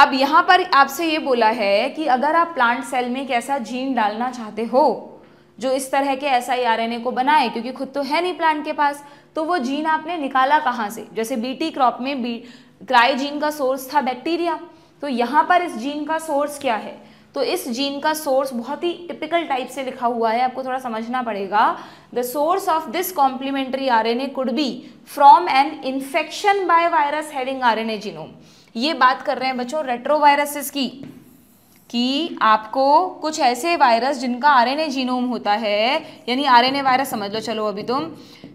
अब यहां पर आपसे ये बोला है कि अगर आप प्लांट सेल में एक ऐसा जीन डालना चाहते हो जो इस तरह के ऐसा ही आरएनए को बनाए क्योंकि खुद तो है नहीं प्लांट के पास तो वो जीन आपने निकाला कहाँ से जैसे बीटी क्रॉप में बी क्राई जीन का सोर्स था बैक्टीरिया तो यहाँ पर इस जीन का सोर्स क्या है तो इस जीन का सोर्स बहुत ही टिपिकल टाइप से लिखा हुआ है आपको थोड़ा समझना पड़ेगा the source of this complementary R N A could be from an infection by virus having R N A genome ये बात कर रहे हैं बच्चों रेट्रोवायरसेस की कि आपको कुछ ऐसे वायरस जिनका आरएनए जीनोम होता है यानी आरएनए वायरस समझ लो चलो अभी तुम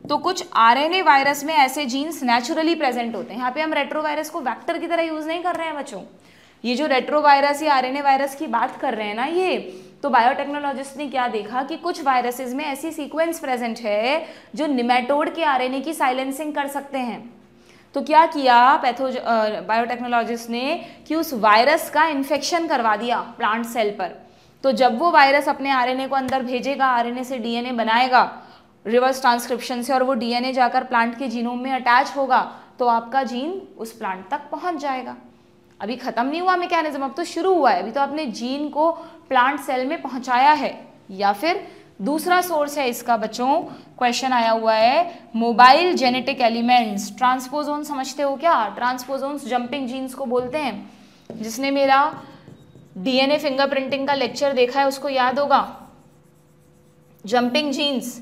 तो कुछ आरएनए वायरस में ऐसे जीन्स नेचुरली प्रेजेंट होते हैं यहाँ पे हम रेट्रोवायरस को वैक्टर की तरह यूज़ नहीं कर रहे हैं बच्चों ये जो रेट्रोवायरस या आरएनए वायरस की बात कर रहे हैं ना ये तो बायोटेक्नोलॉजिस्ट ने क्या देखा कि कुछ वायरसेस में ऐसी सीक्वेंस प्रेजेंट है जो निमेटोड के आर की साइलेंसिंग कर सकते हैं तो क्या किया पैथोज बायोटेक्नोलॉजिस्ट ने कि उस वायरस का इन्फेक्शन करवा दिया प्लांट सेल पर तो जब वो वायरस अपने आरएनए को अंदर भेजेगा आरएनए से डीएनए बनाएगा रिवर्स ट्रांसक्रिप्शन से और वो डीएनए जाकर प्लांट के जीनोम में अटैच होगा तो आपका जीन उस प्लांट तक पहुंच जाएगा अभी ख़त्म नहीं हुआ मैकेनिज्म अब तो शुरू हुआ है अभी तो आपने जीन को प्लांट सेल में पहुंचाया है या फिर दूसरा सोर्स है इसका बच्चों क्वेश्चन आया हुआ है मोबाइल जेनेटिक एलिमेंट्स ट्रांसपोजोन समझते हो क्या ट्रांसपोजोन्स जंपिंग जीन्स को बोलते हैं जिसने मेरा डीएनए फिंगरप्रिंटिंग का लेक्चर देखा है उसको याद होगा जंपिंग जीन्स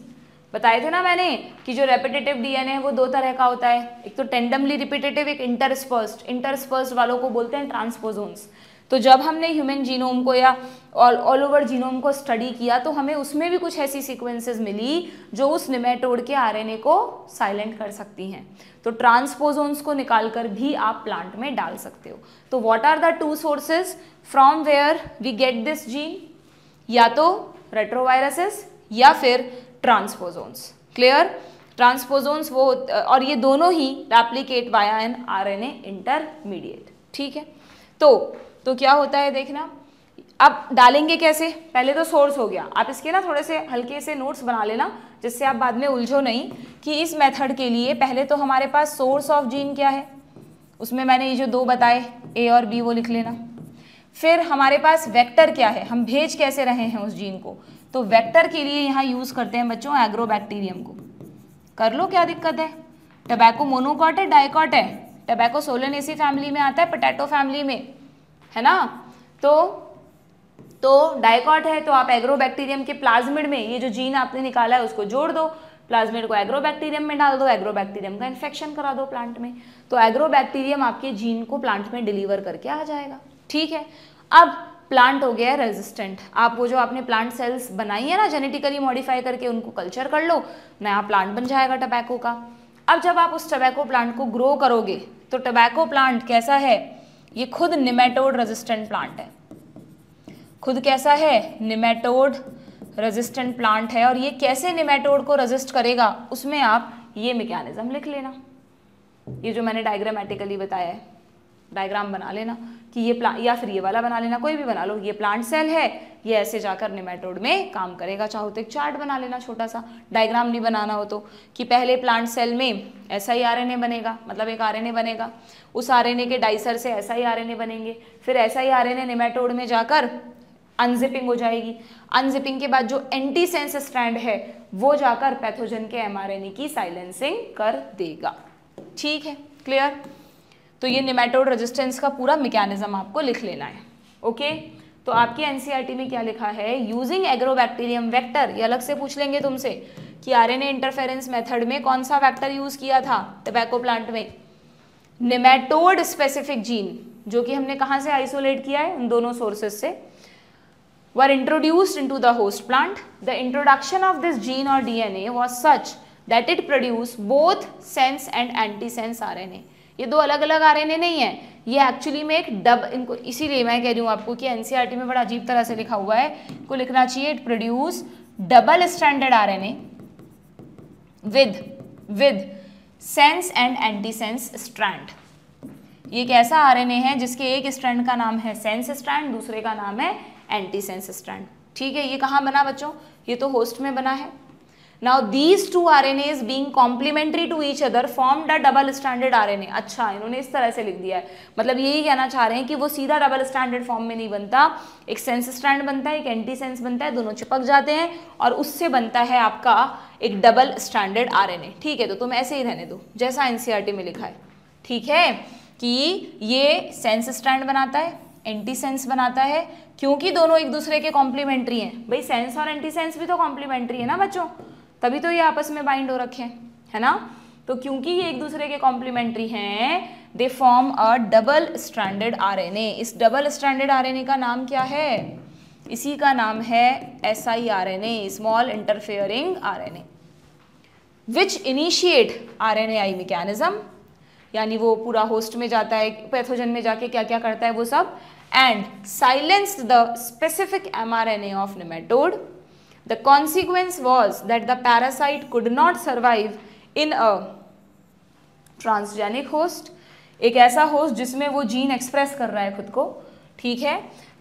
बताए थे ना मैंने कि जो रेपिटेटिव डीएनए है वो दो तरह का होता है एक तो टेंडमली रिपीटेटिव एक इंटरस्पर्स्ड इंटरस्पर्स्ड वालों को बोलते हैं ट्रांसपोजोन्स तो जब हमने ह्यूमन जीनोम को या ऑल ऑल ओवर जीनोम को स्टडी किया तो हमें उसमें भी कुछ ऐसी सीक्वेंसेस मिली जो उस निमेटोड के आरएनए को साइलेंट कर सकती हैं तो ट्रांसपोजोन्स को निकाल कर भी आप प्लांट में डाल सकते हो तो what are the two sources from where we get this gene या तो रेट्रोवायरसेस या फिर ट्रांसपोजोन्स क्लियर ट्रांसपोजोन्स वो और ये दोनों ही replicate via an R N A intermediate ठीक है तो तो क्या होता है देखना अब डालेंगे कैसे पहले तो सोर्स हो गया आप इसके ना थोड़े से हल्के से नोट्स बना लेना जिससे आप बाद में उलझो नहीं कि इस मेथड के लिए पहले तो हमारे पास सोर्स ऑफ जीन क्या है उसमें मैंने ये जो दो बताए ए और बी वो लिख लेना फिर हमारे पास वेक्टर क्या है हम भेज कैसे रहे हैं उस जीन को तो वेक्टर के लिए यहाँ यूज़ करते हैं बच्चों एग्रोबैक्टीरियम को कर लो क्या दिक्कत है टबैको मोनोकॉट है डायकॉट है टबैको सोलनेसी फैमिली में आता है पोटैटो फैमिली में है ना तो तो डायकॉट है तो आप एग्रोबैक्टीरियम के प्लाज्मिड में ये जो जीन आपने निकाला है उसको जोड़ दो प्लाज्मिड को एग्रोबैक्टीरियम में डाल दो एग्रोबैक्टीरियम का इन्फेक्शन करा दो प्लांट में तो एग्रोबैक्टीरियम आपके जीन को प्लांट में डिलीवर करके आ जाएगा ठीक है अब प्लांट हो गया है रेजिस्टेंट आप वो जो आपने प्लांट सेल्स बनाई है ना जेनेटिकली मॉडिफाई करके उनको कल्चर कर लो नया प्लांट बन जाएगा टबैको का अब जब आप उस टबैको प्लांट को ग्रो करोगे तो टबैको प्लांट कैसा है ये खुद निमेटोड रेजिस्टेंट प्लांट है खुद कैसा है निमेटोड रेजिस्टेंट प्लांट है और ये कैसे निमेटोड को रेजिस्ट करेगा उसमें आप ये मेकेनिज़्म लिख लेना ये जो मैंने डायग्रामेटिकली बताया है डायग्राम बना लेना कि ये प्लांट या फिर ये वाला बना लेना कोई भी बना लो ये प्लांट सेल है ये ऐसे जाकर निमेटोड में काम करेगा चाहो तो एक चार्ट बना लेना छोटा सा डायग्राम नहीं बनाना हो तो कि पहले प्लांट सेल में ऐसा ही आरएनए बनेगा मतलब एक आरएनए बनेगा उस आरएनए के डाइसर से ऐसा ही आरएनए बनेंगे फिर ऐसा ही आरएनए निमेटोड में जाकर अनजिपिंग हो जाएगी अनजिपिंग के बाद जो एंटी सेंस स्ट्रैंड है वो जाकर पैथोजन के एमआरएनए की साइलेंसिंग कर देगा ठीक है क्लियर तो ये निमेटोड रेजिस्टेंस का पूरा मैकेनिज्म आपको लिख लेना है ओके तो आपके एनसीईआरटी e में क्या लिखा है यूजिंग एग्रोबैक्टीरियम वेक्टर ये अलग से पूछ लेंगे तुमसे कि आरएनए इंटरफेरेंस मेथड में कौन सा वैक्टर यूज किया था टबैको प्लांट में निमेटोड स्पेसिफिक जीन जो कि हमने कहाँ से आइसोलेट किया है उन दोनों सोर्सेज से were introduced into the host plant. The introduction of this gene such that it produce both sense and antisense R N A ये दो अलग अलग आर नहीं है ये एक्चुअली में एक डब इनको इसीलिए मैं कह रही हूँ आपको कि एनसीईआरटी e में बड़ा अजीब तरह से लिखा हुआ है इनको लिखना चाहिए it produce double standard R N with with sense and antisense strand ये एक ऐसा आर है जिसके एक स्ट्रैंड का नाम है सेंस स्ट्रैंड दूसरे का नाम है एंटी सेंस स्ट्रैंड ठीक है ये कहाँ बना बच्चों ये तो होस्ट में बना है now these two RNAs being complementary to each other formed a double stranded RNA अच्छा इन्होंने इस तरह से लिख दिया है मतलब यही कहना चाह रहे हैं कि वो सीधा डबल स्टैंडर्ड फॉर्म में नहीं बनता एक सेंस स्टैंड बनता है एक एंटी सेंस बनता है दोनों चिपक जाते हैं और उससे बनता है आपका एक डबल स्टैंडर्ड आरएनए ठीक है तो तुम ऐसे ही रहने दो जैसा एनसीईआरटी e में लिखा है ठीक है कि ये सेंस स्टैंड बनाता है एंटी सेंस बनाता है क्योंकि दोनों एक दूसरे के कॉम्प्लीमेंट्री हैं भाई सेंस और एंटी सेंस भी तो कॉम्प्लीमेंट्री है ना बच्चों तभी तो ये आपस में बाइंड हो रखे हैं है ना तो क्योंकि ये एक दूसरे के कॉम्प्लीमेंट्री हैं they form a double N A इस डबल एन ए का नाम क्या है इसी का नाम है S I R N A small interfering R N A which initiate R N A I mechanism यानी वो पूरा होस्ट में जाता है पैथोजन में जाके क्या क्या करता है वो सब and silence the specific M R N A of nematode The consequence was that the parasite could not survive in a transgenic host. एक ऐसा होस्ट जिसमें वो जीन एक्सप्रेस कर रहा है खुद को ठीक है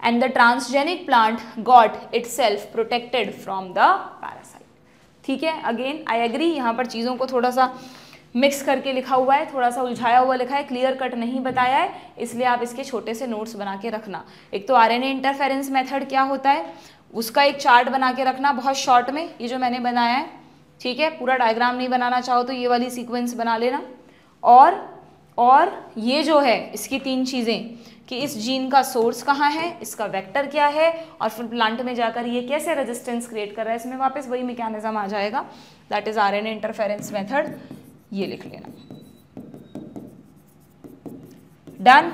and the transgenic plant got itself protected from the parasite ठीक है अगेन आई एग्री यहाँ पर चीज़ों को थोड़ा सा मिक्स करके लिखा हुआ है थोड़ा सा उलझाया हुआ लिखा है क्लियर कट नहीं बताया है इसलिए आप इसके छोटे से नोट्स बना के रखना एक तो आरएनए इंटरफेरेंस मेथड क्या होता है उसका एक चार्ट बना के रखना बहुत शॉर्ट में ये जो मैंने बनाया है ठीक है पूरा डायग्राम नहीं बनाना चाहो तो ये वाली सीक्वेंस बना लेना और और ये जो है इसकी तीन चीज़ें कि इस जीन का सोर्स कहाँ है इसका वेक्टर क्या है और फिर प्लांट में जाकर ये कैसे रेजिस्टेंस क्रिएट कर रहा है इसमें वापस वही मैकेनिज्म आ जाएगा that is R N interference method ये लिख लेना डन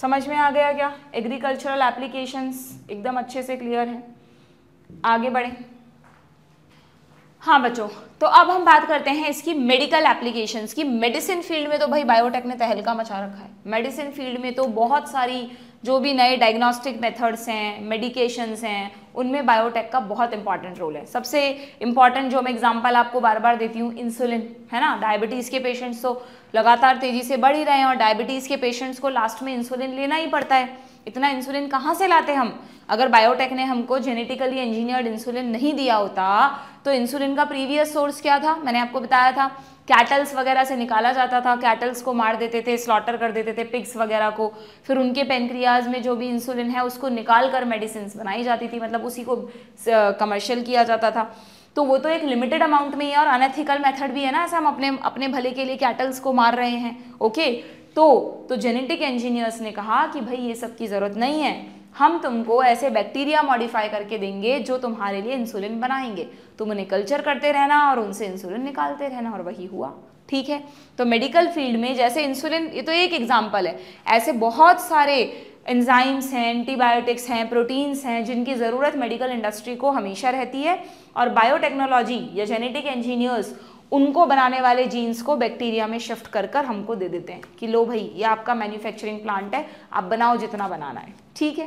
समझ में आ गया क्या एग्रीकल्चरल एप्लीकेशंस एकदम अच्छे से क्लियर है आगे बढ़ें हाँ बच्चों तो अब हम बात करते हैं इसकी मेडिकल एप्लीकेशंस की मेडिसिन फील्ड में तो भाई बायोटेक ने तहलका मचा रखा है मेडिसिन फील्ड में तो बहुत सारी जो भी नए डायग्नोस्टिक मेथड्स हैं मेडिकेशंस हैं उनमें बायोटेक का बहुत इंपॉर्टेंट रोल है सबसे इंपॉर्टेंट जो मैं एग्जांपल आपको बार बार देती हूँ इंसुलिन है ना डायबिटीज़ के पेशेंट्स तो लगातार तेज़ी से बढ़ ही रहे हैं और डायबिटीज़ के पेशेंट्स को लास्ट में इंसुलिन लेना ही पड़ता है इतना इंसुलिन कहाँ से लाते हम अगर बायोटेक ने हमको जेनेटिकली इंजीनियर्ड इंसुलिन नहीं दिया होता तो इंसुलिन का प्रीवियस सोर्स क्या था मैंने आपको बताया था कैटल्स वगैरह से निकाला जाता था कैटल्स को मार देते थे स्लॉटर कर देते थे पिग्स वगैरह को फिर उनके पेनक्रियाज में जो भी इंसुलिन है उसको निकाल कर मेडिसिन बनाई जाती थी मतलब उसी को कमर्शियल किया जाता था तो वो तो एक लिमिटेड अमाउंट में ही है और अनएथिकल मेथड भी है ना ऐसा हम अपने अपने भले के लिए कैटल्स को मार रहे हैं ओके तो तो जेनेटिक इंजीनियर्स ने कहा कि भाई ये सब की ज़रूरत नहीं है हम तुमको ऐसे बैक्टीरिया मॉडिफाई करके देंगे जो तुम्हारे लिए इंसुलिन बनाएंगे तुम उन्हें कल्चर करते रहना और उनसे इंसुलिन निकालते रहना और वही हुआ ठीक है तो मेडिकल फील्ड में जैसे इंसुलिन ये तो एक एग्जाम्पल है ऐसे बहुत सारे एंजाइम्स हैं एंटीबायोटिक्स हैं प्रोटीन्स हैं जिनकी ज़रूरत मेडिकल इंडस्ट्री को हमेशा रहती है और बायोटेक्नोलॉजी या जेनेटिक इंजीनियर्स उनको बनाने वाले जीन्स को बैक्टीरिया में शिफ्ट कर कर हमको दे देते हैं कि लो भाई ये आपका मैन्युफैक्चरिंग प्लांट है आप बनाओ जितना बनाना है ठीक है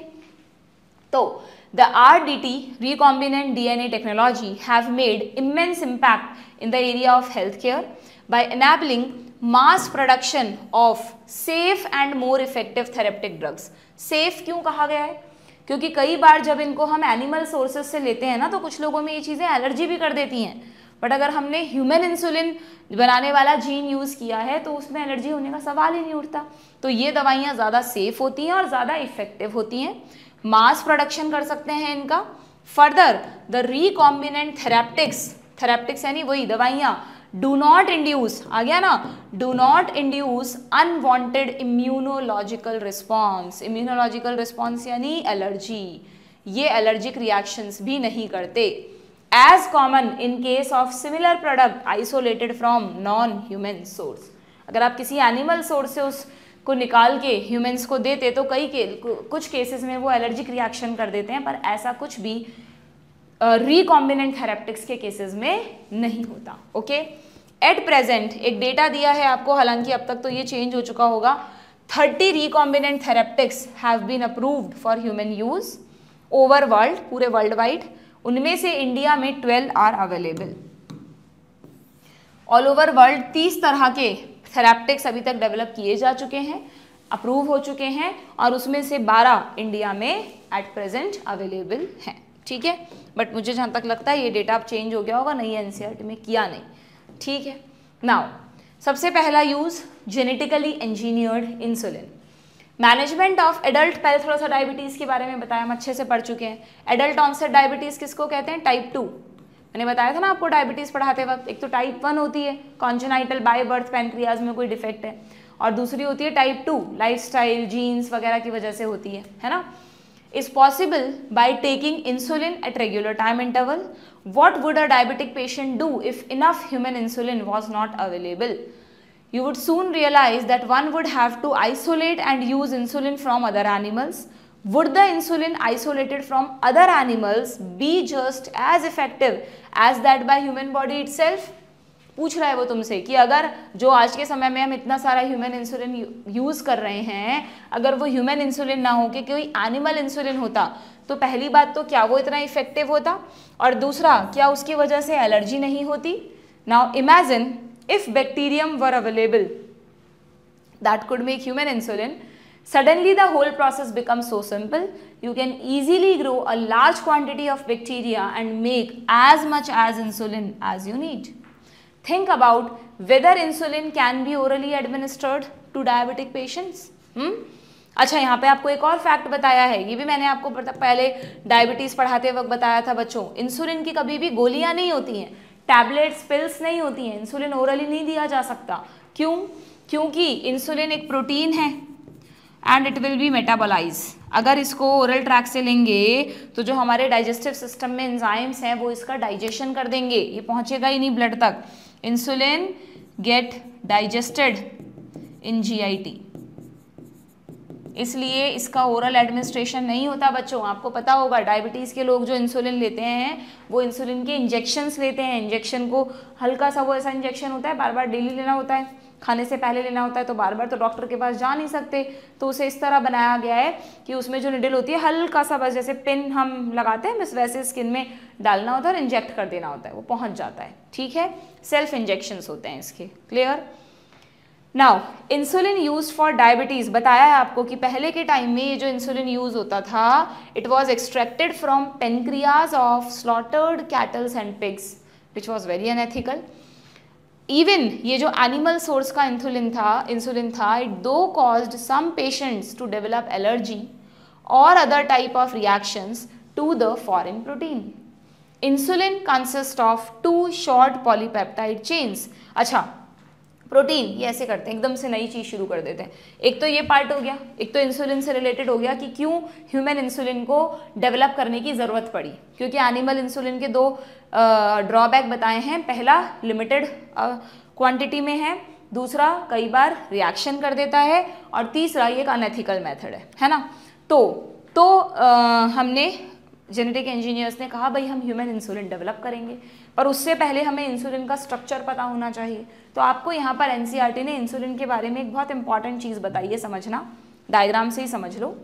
तो the R D T recombinant D N A technology have made immense impact in the area of health care by enabling mass production of safe and more effective therapeutic drugs safe क्यों कहा गया है क्योंकि कई बार जब इनको हम एनिमल सोर्सेस से लेते हैं ना तो कुछ लोगों में ये चीज़ें एलर्जी भी कर देती हैं बट अगर हमने ह्यूमन इंसुलिन बनाने वाला जीन यूज़ किया है तो उसमें एलर्जी होने का सवाल ही नहीं उठता तो ये दवाइयाँ ज़्यादा सेफ होती हैं और ज़्यादा इफ़ेक्टिव होती हैं मास प्रोडक्शन कर सकते हैं इनका further the recombinant therapeutics therapeutics यानी वही दवाइयाँ डू नॉट इंड्यूस आ गया ना do not induce unwanted immunological response immunological response यानी एलर्जी ये एलर्जिक रिएक्शंस भी नहीं करते as common in case of similar product isolated from non human source अगर आप किसी एनिमल सोर्स से उसको निकाल के ह्यूमन्स को देते तो कई के कुछ केसेस में वो एलर्जिक रिएक्शन कर देते हैं पर ऐसा कुछ भी रिकॉम्बिनेंट थेरेप्टिक्स के केसेस में नहीं होता ओके एट प्रेजेंट एक डेटा दिया है आपको हालांकि अब तक तो ये चेंज हो चुका होगा 30 recombinant therapeutics have been approved for human use over world पूरे वर्ल्ड वाइड उनमें से इंडिया में twelve are available all over world तीस तरह के थेरेप्टिक्स अभी तक डेवलप किए जा चुके हैं अप्रूव हो चुके हैं और उसमें से 12 इंडिया में एट प्रेजेंट अवेलेबल हैं ठीक है बट मुझे जहाँ तक लगता है ये डेटा अब चेंज हो गया होगा नहीं एन e में किया नहीं ठीक है नाउ सबसे पहला use genetically engineered insulin management of adult सा डायबिटीज़ के बारे में बताया हम अच्छे से पढ़ चुके हैं एडल्ट ऑनसेट डायबिटीज़ किसको कहते हैं टाइप टू मैंने बताया था ना आपको डायबिटीज़ पढ़ाते वक्त एक तो टाइप वन होती है कॉन्जेनाइटल बाय बर्थ पैनक्रियाज में कोई डिफेक्ट है और दूसरी होती है type two lifestyle genes वगैरह की वजह से होती है है ना is possible by taking insulin at regular time interval what would a diabetic patient do if enough human insulin was not available you would soon realize that one would have to isolate and use insulin from other animals. Would the insulin isolated from other animals be just as effective as that by human body itself? पूछ रहा है वो तुमसे कि अगर जो आज के समय में हम इतना सारा ह्यूमन इंसुलिन यूज़ कर रहे हैं अगर वो ह्यूमन इंसुलिन ना हो कि कोई एनिमल इंसुलिन होता तो पहली बात तो क्या वो इतना इफ़ेक्टिव होता और दूसरा क्या उसकी वजह से एलर्जी नहीं होती now imagine if bacterium were available that could make human insulin suddenly the whole process becomes so simple you can easily grow a large quantity of bacteria and make as much as insulin as you need think about whether insulin can be orally administered to diabetic patients hmm? अच्छा यहाँ पे आपको एक और फैक्ट बताया है ये भी मैंने आपको पहले डायबिटीज़ पढ़ाते वक्त बताया था बच्चों इंसुलिन की कभी भी गोलियां नहीं होती हैं टैबलेट्स पिल्स नहीं होती हैं इंसुलिन ओरली नहीं दिया जा सकता क्यों क्योंकि इंसुलिन एक प्रोटीन है and it will be metabolize अगर इसको ओरल ट्रैक से लेंगे तो जो हमारे डाइजेस्टिव सिस्टम में एंजाइम्स हैं वो इसका डाइजेशन कर देंगे ये पहुंचेगा ही नहीं ब्लड तक insulin get digested in GIT इसलिए इसका ओरल एडमिनिस्ट्रेशन नहीं होता बच्चों आपको पता होगा डायबिटीज़ के लोग जो इंसुलिन लेते हैं वो इंसुलिन के इंजेक्शन्स लेते हैं इंजेक्शन को हल्का सा वो ऐसा इंजेक्शन होता है बार बार डेली लेना होता है खाने से पहले लेना होता है तो बार बार तो डॉक्टर के पास जा नहीं सकते तो उसे इस तरह बनाया गया है कि उसमें जो निडल होती है हल्का सा बस जैसे पिन हम लगाते हैं बस वैसे स्किन में डालना होता है और इंजेक्ट कर देना होता है वो पहुँच जाता है ठीक है सेल्फ इंजेक्शन्स होते हैं इसके clear now insulin use for diabetes बताया है आपको कि पहले के टाइम में ये जो इंसुलिन यूज होता था it was extracted from pancreas of slaughtered cattles and pigs which was very unethical even ये जो एनिमल सोर्स का इंसुलिन था इंसुलिन था it though caused some patients to develop allergy और other type of reactions to the foreign protein insulin consist of two short polypeptide chains अच्छा प्रोटीन ये ऐसे करते हैं एकदम से नई चीज़ शुरू कर देते हैं एक तो ये पार्ट हो गया एक तो इंसुलिन से रिलेटेड हो गया कि क्यों ह्यूमन इंसुलिन को डेवलप करने की ज़रूरत पड़ी क्योंकि एनिमल इंसुलिन के दो ड्रॉबैक बताए हैं पहला लिमिटेड क्वांटिटी में है दूसरा कई बार रिएक्शन कर देता है और तीसरा ये एक अनएथिकल मेथड है है ना तो तो आ, हमने जेनेटिक इंजीनियर्स ने कहा भाई हम ह्यूमन इंसुलिन डेवलप करेंगे पर उससे पहले हमें इंसुलिन का स्ट्रक्चर पता होना चाहिए तो आपको यहाँ पर एन e ने इंसुलिन के बारे में एक बहुत इंपॉर्टेंट चीज़ बताई है समझना डायग्राम से ही समझ लो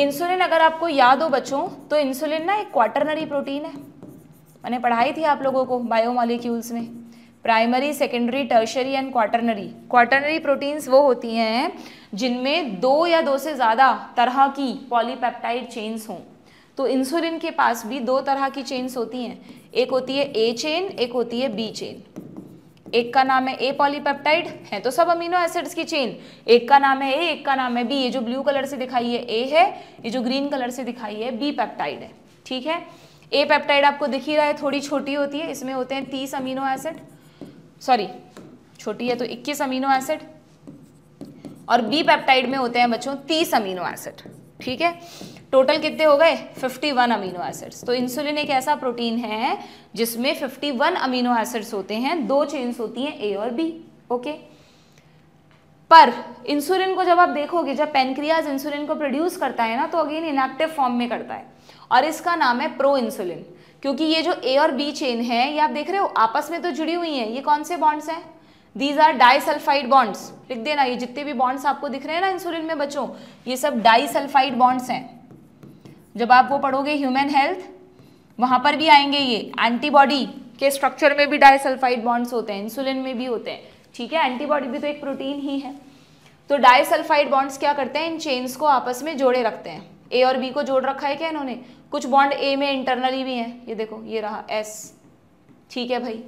इंसुलिन अगर आपको याद हो बच्चों तो इंसुलिन ना एक क्वार्टरनरी प्रोटीन है मैंने पढ़ाई थी आप लोगों को बायोमोलिक्यूल्स में primary secondary tertiary and quaternary quaternary proteins वो होती हैं जिनमें दो या दो से ज़्यादा तरह की पॉलीपेप्टाइड चेन्स हों तो इंसुलिन के पास भी दो तरह की चेन्स होती हैं एक होती है ए चेन एक होती है बी चेन एक का नाम है ए पॉलीपेप्टाइड है तो सब अमीनो एसिड्स की चेन एक का नाम है ए एक का नाम है बी ये जो ब्लू कलर से दिखाई है ए है ये जो ग्रीन कलर से दिखाई है बी पेप्टाइड है ठीक है ए पेप्टाइड आपको दिख ही रहा है थोड़ी छोटी होती है इसमें होते हैं तीस अमीनो एसिड सॉरी छोटी है तो इक्कीस अमीनो एसिड और बी पेप्टाइड में होते हैं बच्चों तीस अमीनो एसिड ठीक है टोटल कितने हो गए 51 अमीनो एसिड्स तो इंसुलिन एक ऐसा प्रोटीन है जिसमें 51 अमीनो एसिड्स होते हैं दो चेन्स होती हैं ए और बी ओके पर इंसुलिन को जब आप देखोगे जब पेनक्रियाज इंसुलिन को प्रोड्यूस करता है ना तो अगेन इनएक्टिव फॉर्म में करता है और इसका नाम है प्रो इंसुलिन क्योंकि ये जो ए और बी चेन है ये आप देख रहे हो आपस में तो जुड़ी हुई है ये कौन से बॉन्ड्स हैं दीज आर डाइसल्फाइड बॉन्ड्स लिख देना ये जितने भी बॉन्ड्स आपको दिख रहे हैं ना इंसुलिन में बच्चों ये सब डाइसल्फाइड बॉन्ड्स हैं जब आप वो पढ़ोगे ह्यूमन हेल्थ वहां पर भी आएंगे ये एंटीबॉडी के स्ट्रक्चर में भी डाइसल्फाइड बॉन्ड्स होते हैं इंसुलिन में भी होते हैं ठीक है एंटीबॉडी भी तो एक प्रोटीन ही है तो डाइसल्फाइड बॉन्ड्स क्या करते हैं इन चेन्स को आपस में जोड़े रखते हैं ए और बी को जोड़ रखा है क्या इन्होंने कुछ बॉन्ड ए में इंटरनली भी हैं ये देखो ये रहा एस ठीक है भाई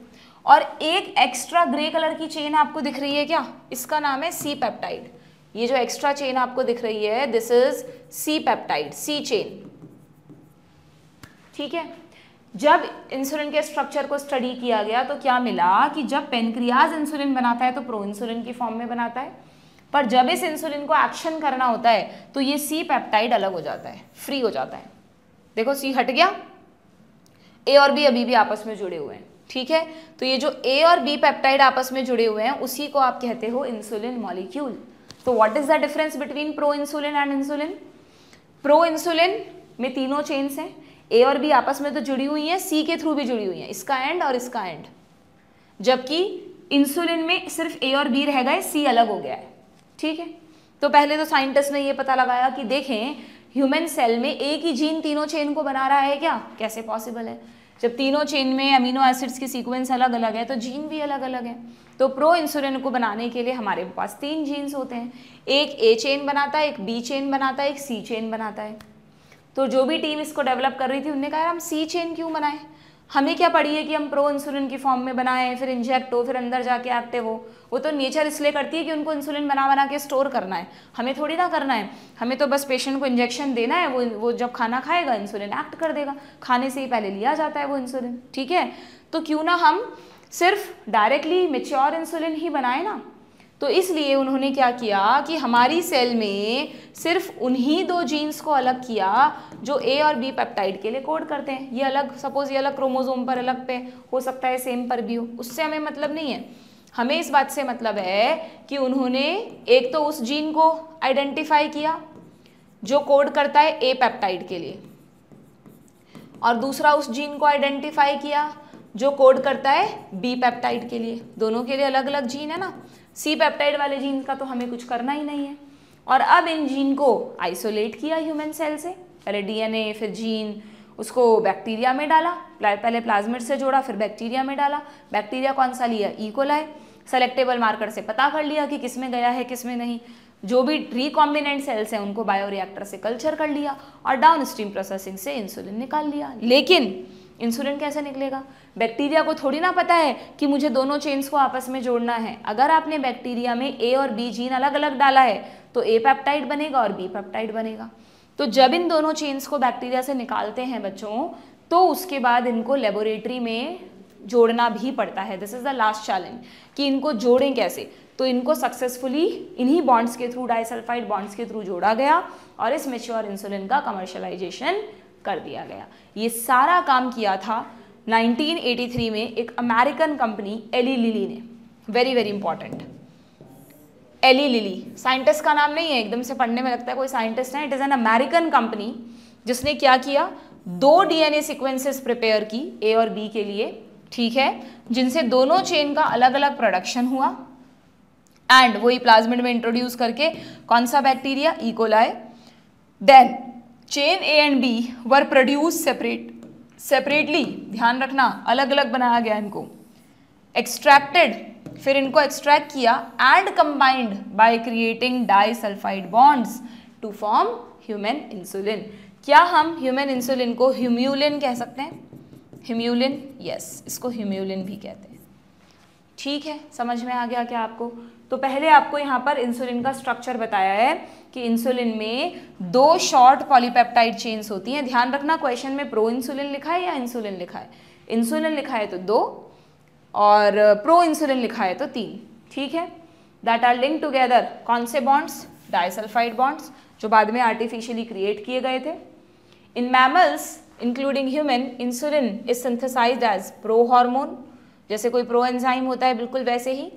और एक एक्स्ट्रा ग्रे कलर की चेन आपको दिख रही है क्या इसका नाम है सी पेप्टाइड ये जो एक्स्ट्रा चेन आपको दिख रही है this is C peptide C chain ठीक है जब इंसुलिन के स्ट्रक्चर को स्टडी किया गया तो क्या मिला कि जब पेनक्रियाज इंसुलिन बनाता है तो प्रो इंसुलिन की फॉर्म में बनाता है पर जब इस इंसुलिन को एक्शन करना होता है तो ये सी पेप्टाइड अलग हो जाता है फ्री हो जाता है देखो सी हट गया ए और बी अभी भी आपस में जुड़े हुए हैं ठीक है तो ये जो ए और बी पेप्टाइड आपस में जुड़े हुए हैं उसी को आप कहते हो इंसुलिन मॉलिक्यूल तो what is the difference between proinsulin and insulin proinsulin में तीनों चेन्स हैं ए और बी आपस में तो जुड़ी हुई हैं सी के थ्रू भी जुड़ी हुई हैं इसका एंड और इसका एंड जबकि इंसुलिन में सिर्फ ए और बी रह गए सी अलग हो गया है ठीक है तो पहले तो साइंटिस्ट ने ये पता लगाया कि देखें ह्यूमन सेल में एक ही जीन तीनों चेन को बना रहा है क्या कैसे पॉसिबल है जब तीनों चेन में अमीनो एसिड्स की सीक्वेंस अलग अलग है तो जीन भी अलग अलग है तो प्रो इंसुलिन को बनाने के लिए हमारे पास तीन जीन्स होते हैं एक ए चेन बनाता है एक बी चेन बनाता है एक सी चेन बनाता है तो जो भी टीम इसको डेवलप कर रही थी उनने कहा हम सी चेन क्यों बनाएं हमें क्या पड़ी है कि हम प्रो इंसुलिन की फॉर्म में बनाएं फिर इंजेक्ट हो फिर अंदर जाके आते हो वो तो नेचर इसलिए करती है कि उनको इंसुलिन बना बना के स्टोर करना है हमें थोड़ी ना करना है हमें तो बस पेशेंट को इंजेक्शन देना है वो वो जब खाना खाएगा इंसुलिन एक्ट कर देगा खाने से ही पहले लिया जाता है वो इंसुलिन ठीक है तो क्यों ना हम सिर्फ डायरेक्टली मेच्योर इंसुलिन ही बनाए ना तो इसलिए उन्होंने क्या किया कि हमारी सेल में सिर्फ उन्हीं दो जीन्स को अलग किया जो ए और बी पेप्टाइड के लिए कोड करते हैं ये अलग सपोज ये अलग क्रोमोजोम पर अलग पे हो सकता है सेम पर भी हो उससे हमें मतलब नहीं है हमें इस बात से मतलब है कि उन्होंने एक तो उस जीन को आइडेंटिफाई किया जो कोड करता है ए पैप्टाइड के लिए और दूसरा उस जीन को आइडेंटिफाई किया जो कोड करता है बी पैप्टाइड के लिए दोनों के लिए अलग अलग जीन है ना सी पेप्टाइड वाले जीन का तो हमें कुछ करना ही नहीं है और अब इन जीन को आइसोलेट किया ह्यूमन सेल से पहले डीएनए फिर जीन उसको बैक्टीरिया में डाला पहले प्लाज्मिड से जोड़ा फिर बैक्टीरिया में डाला बैक्टीरिया कौन सा लिया ईकोलाए सेलेक्टेबल मार्कर से पता कर लिया कि किस में गया है किस में नहीं जो भी रिकॉम्बिनेंट सेल्स हैं उनको बायोरिएक्टर से कल्चर कर लिया और डाउन स्ट्रीम प्रोसेसिंग से इंसुलिन निकाल लिया लेकिन इंसुलिन कैसे निकलेगा बैक्टीरिया को थोड़ी ना पता है कि मुझे दोनों चेन्स को आपस में जोड़ना है अगर आपने बैक्टीरिया में ए और बी जीन अलग अलग डाला है तो ए पैप्टाइड बनेगा और बी पैप्टाइड बनेगा तो जब इन दोनों चेन्स को बैक्टीरिया से निकालते हैं बच्चों तो उसके बाद इनको लेबोरेटरी में जोड़ना भी पड़ता है this is the last challenge कि इनको जोड़ें कैसे तो इनको सक्सेसफुली इन्हीं बॉन्ड्स के थ्रू डाइसल्फाइड बॉन्ड्स के थ्रू जोड़ा गया और इस मेच्योर इंसुलिन का कमर्शलाइजेशन कर दिया गया ये सारा काम किया था 1983 में एक अमेरिकन कंपनी एली लिली ने very very important Eli Lilly scientist का नाम नहीं है एकदम से पढ़ने में लगता है कोई साइंटिस्ट है it is an American company जिसने क्या किया दो डीएनए सीक्वेंसेस प्रिपेयर की ए और बी के लिए ठीक है जिनसे दोनों चेन का अलग अलग प्रोडक्शन हुआ एंड वही प्लाज्मिड में इंट्रोड्यूस करके कौन सा bacteria E coli then chain A and B were produce separate separately ध्यान रखना अलग अलग बनाया गया इनको एक्सट्रैक्टेड फिर इनको एक्सट्रैक्ट किया and combined by creating disulphide bonds to form human insulin क्या हम ह्यूमन इंसुलिन को ह्यूम्यूलिन कह सकते हैं ह्यूम्यूलिन यस yes, इसको ह्यूम्यूलिन भी कहते हैं ठीक है समझ में आ गया क्या आपको तो पहले आपको यहाँ पर इंसुलिन का स्ट्रक्चर बताया है कि इंसुलिन में दो शॉर्ट पॉलीपेप्टाइड चेन्स होती हैं ध्यान रखना क्वेश्चन में प्रो इंसुलिन लिखा है या इंसुलिन लिखा है इंसुलिन लिखा है तो दो और प्रो इंसुलिन लिखा है तो तीन ठीक है दैट आर लिंक टूगेदर कौन से बॉन्ड्स डाइसल्फाइड बॉन्ड्स जो बाद में आर्टिफिशियली क्रिएट किए गए थे in mammals including human insulin is synthesise as prohormone जैसे कोई प्रो एंजाइम होता है बिल्कुल वैसे ही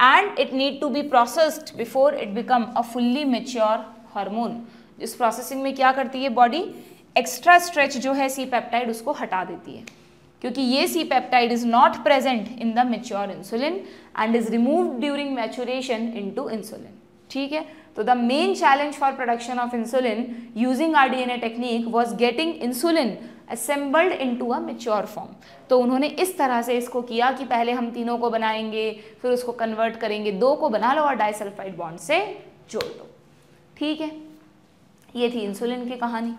and it need to be processed before it become a fully mature hormone इस प्रोसेसिंग में क्या करती है बॉडी एक्स्ट्रा स्ट्रेच जो है सी पैप्टाइड उसको हटा देती है क्योंकि ये C peptide is not present in the mature insulin and is remove during maturation into insulin ठीक है तो the main challenge for production of insulin using R D N A technique was getting insulin assembled into a mature form तो उन्होंने इस तरह से इसको किया कि पहले हम तीनों को बनाएंगे फिर उसको कन्वर्ट करेंगे दो को बना लो और डाइसल्फाइड बॉन्ड से जोड़ दो ठीक है ये थी इंसुलिन की कहानी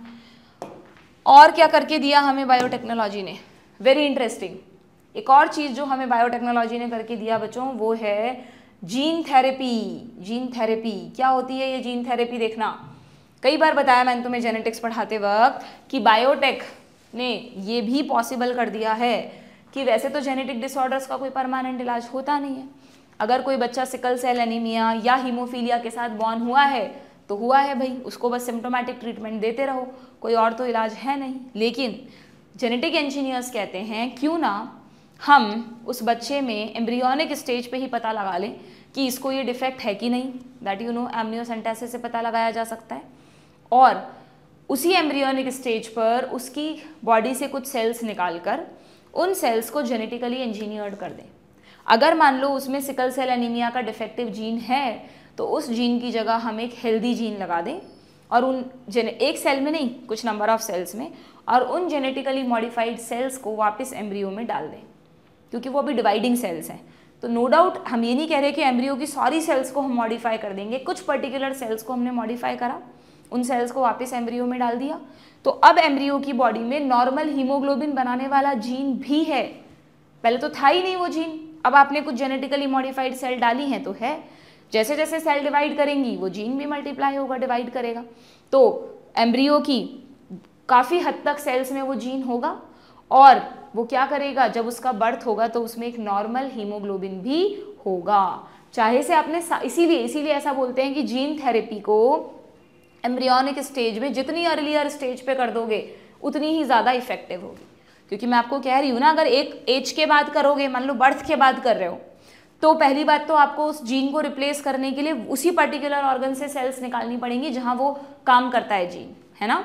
और क्या करके दिया हमें बायोटेक्नोलॉजी ने वेरी इंटरेस्टिंग एक और चीज़ जो हमें बायोटेक्नोलॉजी ने करके दिया बच्चों वो है जीन थेरेपी जीन थेरेपी क्या होती है ये जीन थेरेपी देखना कई बार बताया मैंने तुम्हें जेनेटिक्स पढ़ाते वक्त कि बायोटेक ने ये भी पॉसिबल कर दिया है कि वैसे तो जेनेटिक डिसऑर्डर्स का कोई परमानेंट इलाज होता नहीं है अगर कोई बच्चा सिकल सेल एनीमिया या हीमोफीलिया के साथ बॉर्न हुआ है तो हुआ है भाई उसको बस सिम्टोमेटिक ट्रीटमेंट देते रहो कोई और तो इलाज है नहीं लेकिन जेनेटिक इंजीनियर्स कहते हैं क्यों ना हम उस बच्चे में एम्ब्रियोनिक स्टेज पे ही पता लगा लें कि इसको ये डिफेक्ट है कि नहीं दैट यू नो एमनियोसेंटेसिस से पता लगाया जा सकता है और उसी एम्ब्रियोनिक स्टेज पर उसकी बॉडी से कुछ सेल्स निकाल कर उन सेल्स को जेनेटिकली इंजीनियर्ड कर दें अगर मान लो उसमें सिकल सेल एनीमिया का डिफेक्टिव जीन है तो उस जीन की जगह हम एक हेल्दी जीन लगा दें और उन जेने एक सेल में नहीं कुछ नंबर ऑफ सेल्स में और उन जेनेटिकली मॉडिफाइड सेल्स को वापस एम्ब्रियो में डाल दें क्योंकि वो अभी डिवाइडिंग सेल्स हैं तो नो no डाउट हम ये नहीं कह रहे कि एम्ब्रियो की सारी सेल्स को हम मॉडिफाई कर देंगे कुछ पर्टिकुलर सेल्स को हमने मॉडिफाई करा उन सेल्स को वापस एम्ब्रियो में डाल दिया तो अब एम्ब्रियो की बॉडी में नॉर्मल हीमोग्लोबिन बनाने वाला जीन भी है पहले तो था ही नहीं वो जीन अब आपने कुछ जेनेटिकली मॉडिफाइड सेल डाली हैं तो है जैसे जैसे सेल डिवाइड करेंगी वो जीन भी मल्टीप्लाई होगा डिवाइड करेगा तो एम्ब्रियो की काफ़ी हद तक सेल्स में वो जीन होगा और वो क्या करेगा जब उसका बर्थ होगा तो उसमें एक नॉर्मल हीमोग्लोबिन भी होगा चाहे से आपने इसीलिए इसीलिए ऐसा बोलते हैं कि जीन थेरेपी को एम्ब्रियोनिक स्टेज में जितनी अर्लियर स्टेज पे कर दोगे उतनी ही ज़्यादा इफेक्टिव होगी क्योंकि मैं आपको कह रही हूँ ना अगर एक एज के बाद करोगे मान लो बर्थ के बाद कर रहे हो तो पहली बात तो आपको उस जीन को रिप्लेस करने के लिए उसी पर्टिकुलर ऑर्गन से सेल्स निकालनी पड़ेंगी जहाँ वो काम करता है जीन है ना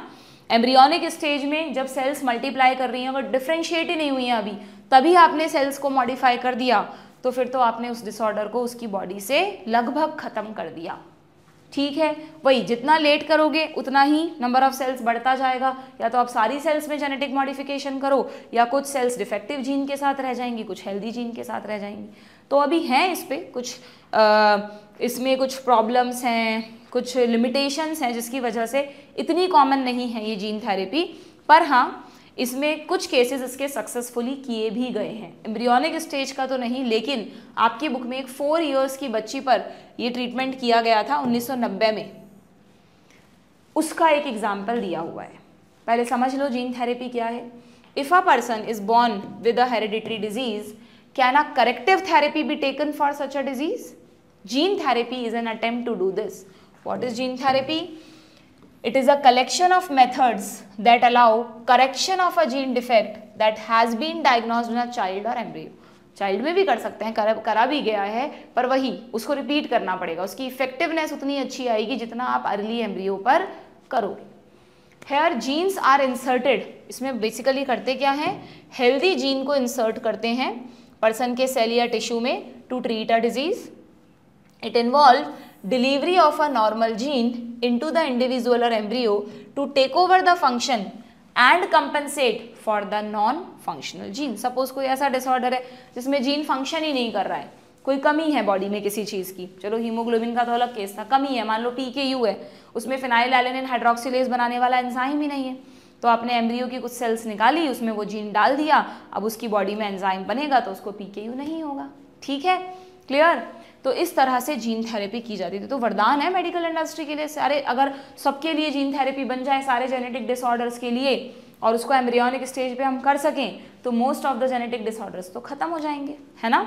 एम्ब्रियोनिक स्टेज में जब सेल्स मल्टीप्लाई कर रही हैं अगर डिफ्रेंशिएट ही नहीं हुई हैं अभी तभी आपने सेल्स को मॉडिफाई कर दिया तो फिर तो आपने उस डिसऑर्डर को उसकी बॉडी से लगभग ख़त्म कर दिया ठीक है वही जितना लेट करोगे उतना ही नंबर ऑफ सेल्स बढ़ता जाएगा या तो आप सारी सेल्स में जेनेटिक मॉडिफिकेशन करो या कुछ सेल्स डिफेक्टिव जीन के साथ रह जाएंगी कुछ हेल्दी जीन के साथ रह जाएंगी तो अभी हैं इस पर कुछ इसमें कुछ प्रॉब्लम्स हैं कुछ लिमिटेशंस हैं जिसकी वजह से इतनी कॉमन नहीं है ये जीन थेरेपी पर हाँ इसमें कुछ केसेस इसके सक्सेसफुली किए भी गए हैं एम्ब्रियोनिक स्टेज का तो नहीं लेकिन आपकी बुक में एक फोर इयर्स की बच्ची पर ये ट्रीटमेंट किया गया था 1990 में उसका एक एग्जाम्पल दिया हुआ है पहले समझ लो जीन थेरेपी क्या है if a person is born with a hereditary disease can a corrective therapy be taken for such a disease gene therapy is an attempt to do this what is gene therapy It is a collection of methods that allow correction of a gene defect that has been diagnosed in a child or embryo. Child में भी कर सकते हैं करा करा भी गया है पर वही उसको रिपीट करना पड़ेगा उसकी इफेक्टिवनेस उतनी अच्छी आएगी जितना आप अर्ली एम्ब्रियो पर करोगे हेयर जीन्स आर इंसर्टेड इसमें बेसिकली करते क्या हैं हेल्दी जीन को इंसर्ट करते हैं पर्सन के सेल या टिश्यू में to treat a disease it involve delivery of a normal gene into the individual or embryo to take over the function and compensate for the non functional gene suppose कोई ऐसा डिसऑर्डर है जिसमें जीन फंक्शन ही नहीं कर रहा है कोई कमी है बॉडी में किसी चीज़ की चलो हीमोग्लोबिन का तो अलग केस था कमी है मान लो पी के यू है उसमें फिनाइल एलेनिन हाइड्रोक्सीज बनाने वाला एंजाइम ही नहीं है तो आपने एम्ब्रियो की कुछ सेल्स निकाली उसमें वो जीन डाल दिया अब उसकी बॉडी में एंजाइम बनेगा तो उसको पी के यू नहीं होगा ठीक है क्लियर तो इस तरह से जीन थेरेपी की जाती थी तो वरदान है मेडिकल इंडस्ट्री के लिए सारे अगर सबके लिए जीन थेरेपी बन जाए सारे जेनेटिक डिसऑर्डर्स के लिए और उसको एम्ब्रियोनिक स्टेज पे हम कर सकें तो most of the genetic disorders तो खत्म हो जाएंगे है ना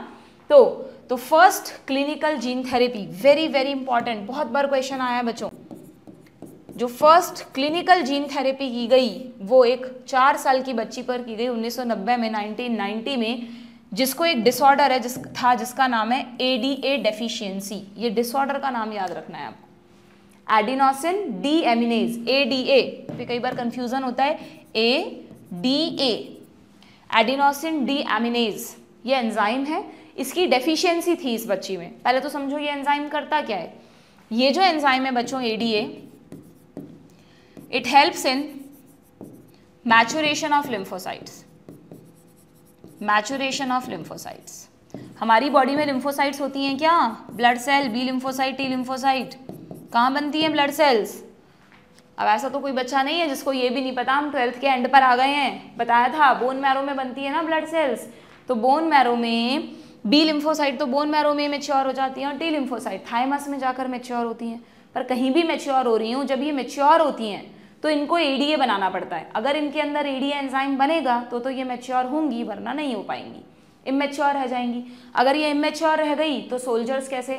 तो तो first clinical gene therapy very very important बहुत बार क्वेश्चन आया बच्चों जो फर्स्ट क्लिनिकल जीन थेरेपी की गई वो एक चार साल की बच्ची पर की गई 1990 में 1990 में जिसको एक डिसऑर्डर है जिस था जिसका नाम है ए डी ए डेफिशियंसी ये डिसऑर्डर का नाम याद रखना है आपको adenosine deaminase A D A पे कई बार कंफ्यूजन होता है A D A adenosine deaminase ये एंजाइम है इसकी डेफिशिएंसी थी इस बच्ची में पहले तो समझो ये एंजाइम करता क्या है ये जो एंजाइम है बच्चों ADA it helps in maturation of lymphocytes maturation of lymphocytes हमारी बॉडी में लिम्फोसाइट्स होती हैं क्या blood cell B lymphocyte T lymphocyte कहाँ बनती हैं ब्लड सेल्स अब ऐसा तो कोई बच्चा नहीं है जिसको ये भी नहीं पता हम ट्वेल्थ के एंड पर आ गए हैं बताया था बोन मैरो में बनती है ना ब्लड सेल्स तो बोन मैरो में बी लिम्फोसाइट तो बोन मैरो में मेच्योर हो जाती है और टी लिम्फोसाइट थाइमस में जाकर मेच्योर होती हैं पर कहीं भी मेच्योर हो रही हूँ जब ये मेच्योर होती हैं तो इनको ए बनाना पड़ता है अगर इनके अंदर एडीए एंजाइम बनेगा तो तो ये मेच्योर होंगी वरना नहीं हो पाएंगी इमेच्योर रह जाएंगी अगर ये इमेच्योर रह गई तो सोल्जर्स कैसे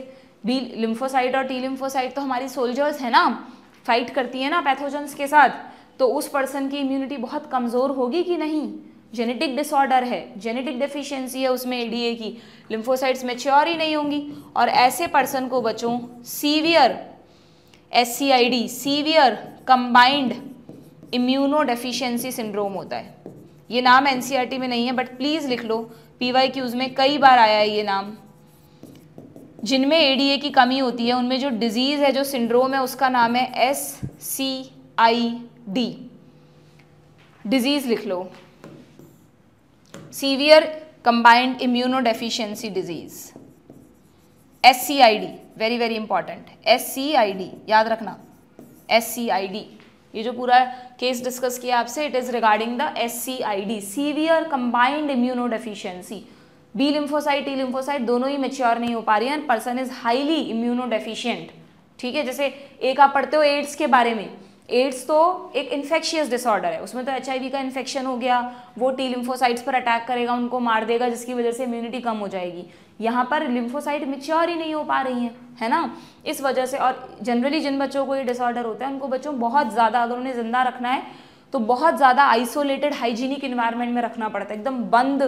बी लिम्फोसाइट और टी लिम्फोसाइट तो हमारी सोल्जर्स है ना फाइट करती है ना पैथोजन्स के साथ तो उस पर्सन की इम्यूनिटी बहुत कमज़ोर होगी कि नहीं जेनेटिक डिसऑर्डर है जेनेटिक डिफिशियंसी है उसमें एडीए की लिम्फोसाइट्स मेच्योर ही नहीं होंगी और ऐसे पर्सन को बच्चों severe S C I D severe combined immuno syndrome होता है ये नाम एनसीईआरटी e में नहीं है बट प्लीज़ लिख लो पीवाई क्यूज़ में कई बार आया है ये नाम जिनमें एडीए की कमी होती है उनमें जो डिजीज़ है जो सिंड्रोम है उसका नाम है S C I D disease लिख लो severe combined immuno disease S C I D very very important S C I D याद रखना एस सी आई डी ये जो पूरा केस डिस्कस किया आपसे it is regarding the S C I D severe combined immuno deficiency B lymphocyte T lymphocyte दोनों ही मेच्योर नहीं हो पा रही and person is highly immuno ठीक है जैसे एक आप पढ़ते हो एड्स के बारे में एड्स तो एक इन्फेक्शियस डिसऑर्डर है उसमें तो एच का इन्फेक्शन हो गया वो टी लिम्फोसाइट्स पर अटैक करेगा उनको मार देगा जिसकी वजह से इम्यूनिटी कम हो जाएगी यहाँ पर लिम्फोसाइट मिच्योर ही नहीं हो पा रही हैं है ना इस वजह से और जनरली जिन बच्चों को ये डिसऑर्डर होता है उनको बच्चों बहुत ज़्यादा अगर उन्हें ज़िंदा रखना है तो बहुत ज़्यादा आइसोलेटेड हाइजीनिक इन्वायरमेंट में रखना पड़ता है एकदम बंद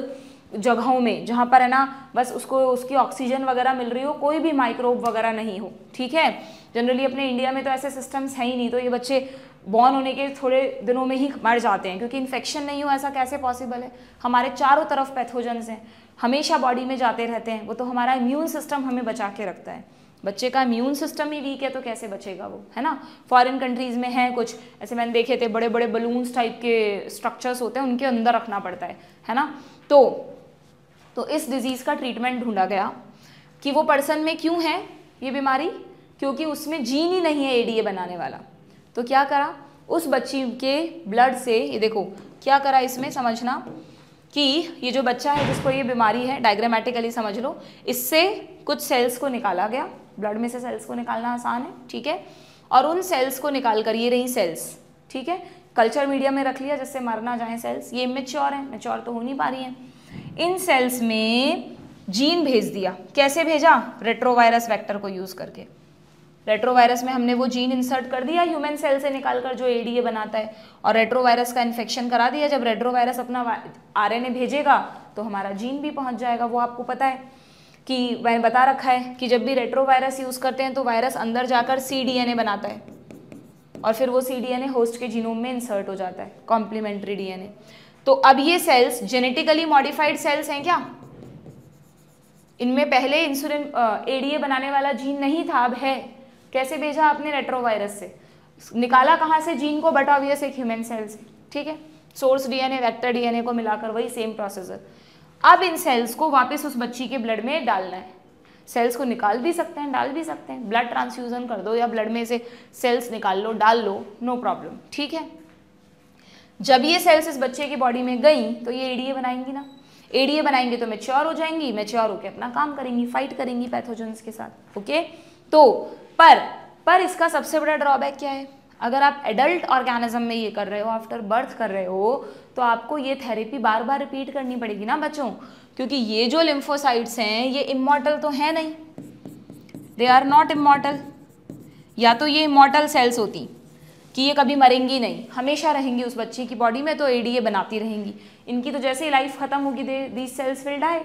जगहों में जहाँ पर है ना बस उसको उसकी ऑक्सीजन वगैरह मिल रही हो कोई भी माइक्रोब वगैरह नहीं हो ठीक है जनरली अपने इंडिया में तो ऐसे सिस्टम्स हैं ही नहीं तो ये बच्चे बॉर्न होने के थोड़े दिनों में ही मर जाते हैं क्योंकि इन्फेक्शन नहीं हो ऐसा कैसे पॉसिबल है हमारे चारों तरफ पैथोजन्स हैं हमेशा बॉडी में जाते रहते हैं वो तो हमारा इम्यून सिस्टम हमें बचा के रखता है बच्चे का इम्यून सिस्टम ही वीक है तो कैसे बचेगा वो है ना फॉरेन कंट्रीज़ में है कुछ ऐसे मैंने देखे थे बड़े बड़े बलून्स टाइप के स्ट्रक्चर्स होते हैं उनके अंदर रखना पड़ता है है ना तो तो इस डिज़ीज़ का ट्रीटमेंट ढूंढा गया कि वो पर्सन में क्यों है ये बीमारी क्योंकि उसमें जीन ही नहीं है एडीए बनाने वाला तो क्या करा उस बच्ची के ब्लड से ये देखो क्या करा इसमें समझना कि ये जो बच्चा है जिसको ये बीमारी है डायग्रामेटिकली समझ लो इससे कुछ सेल्स को निकाला गया ब्लड में से सेल्स को निकालना आसान है ठीक है और उन सेल्स को निकाल कर ये रही सेल्स ठीक है कल्चर मीडिया में रख लिया जिससे मरना जाए सेल्स ये मेच्योर हैं मेच्योर तो हो नहीं पा रही हैं इन सेल्स में जीन भेज दिया कैसे भेजा रेट्रोवायरस वेक्टर को यूज़ करके रेट्रोवायरस में हमने वो जीन इंसर्ट कर दिया ह्यूमन सेल से निकाल कर जो एडीए बनाता है और रेट्रोवायरस का इन्फेक्शन करा दिया जब रेट्रोवायरस अपना आरएनए भेजेगा तो हमारा जीन भी पहुंच जाएगा वो आपको पता है कि मैंने बता रखा है कि जब भी रेट्रोवायरस यूज़ करते हैं तो वायरस अंदर जाकर सी बनाता है और फिर वो सी होस्ट के जीनों में इंसर्ट हो जाता है कॉम्प्लीमेंट्री डीएनए तो अब ये सेल्स जेनेटिकली मॉडिफाइड सेल्स हैं क्या इनमें पहले इंसुलिन एडीए बनाने वाला जीन नहीं था अब है कैसे भेजा आपने रेट्रोवायरस से निकाला कहाँ से जीन को बट ऑबियस एक ह्यूमन सेल से ठीक है सोर्स डीएनए वेक्टर डीएनए को मिलाकर वही सेम प्रोसेसर अब इन सेल्स को वापस उस बच्ची के ब्लड में डालना है सेल्स को निकाल भी सकते हैं डाल भी सकते हैं ब्लड ट्रांसफ्यूज़न कर दो या ब्लड में से सेल्स निकाल लो डाल लो नो प्रॉब्लम ठीक है जब ये सेल्स इस बच्चे की बॉडी में गई तो ये एडीए बनाएंगी ना एडीए बनाएंगे तो मेच्योर हो जाएंगी मेच्योर होकर अपना काम करेंगी फाइट करेंगी पैथोजन के साथ ओके तो पर पर इसका सबसे बड़ा ड्रॉबैक क्या है अगर आप एडल्ट ऑर्गेनिज्म में ये कर रहे हो आफ्टर बर्थ कर रहे हो तो आपको ये थेरेपी बार बार रिपीट करनी पड़ेगी ना बच्चों क्योंकि ये जो लिम्फोसाइट्स हैं ये इमोटल तो हैं नहीं दे आर नॉट इमोटल या तो ये इमोटल सेल्स होती कि ये कभी मरेंगी नहीं हमेशा रहेंगी उस बच्चे की बॉडी में तो एडीए बनाती रहेंगी इनकी तो जैसे ही लाइफ ख़त्म होगी they these cells will die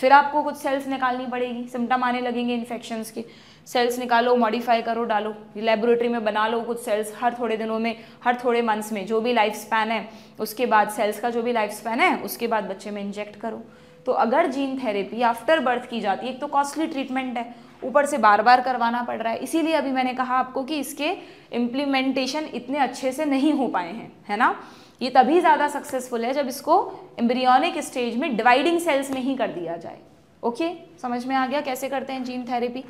फिर आपको कुछ सेल्स निकालनी पड़ेगी सिम्टम आने लगेंगे इन्फेक्शन के सेल्स निकालो मॉडिफाई करो डालो लेबोरेटरी में बना लो कुछ सेल्स हर थोड़े दिनों में हर थोड़े मंथ्स में जो भी लाइफ स्पैन है उसके बाद सेल्स का जो भी लाइफ स्पैन है उसके बाद बच्चे में इंजेक्ट करो तो अगर जीन थेरेपी आफ्टर बर्थ की जाती है एक तो कॉस्टली ट्रीटमेंट है ऊपर से बार बार करवाना पड़ रहा है इसीलिए अभी मैंने कहा आपको कि इसके इम्प्लीमेंटेशन इतने अच्छे से नहीं हो पाए हैं है ना ये तभी ज़्यादा सक्सेसफुल है जब इसको एम्ब्रियोनिक स्टेज में डिवाइडिंग सेल्स में ही कर दिया जाए ओके समझ में आ गया कैसे करते हैं जीन थेरेपी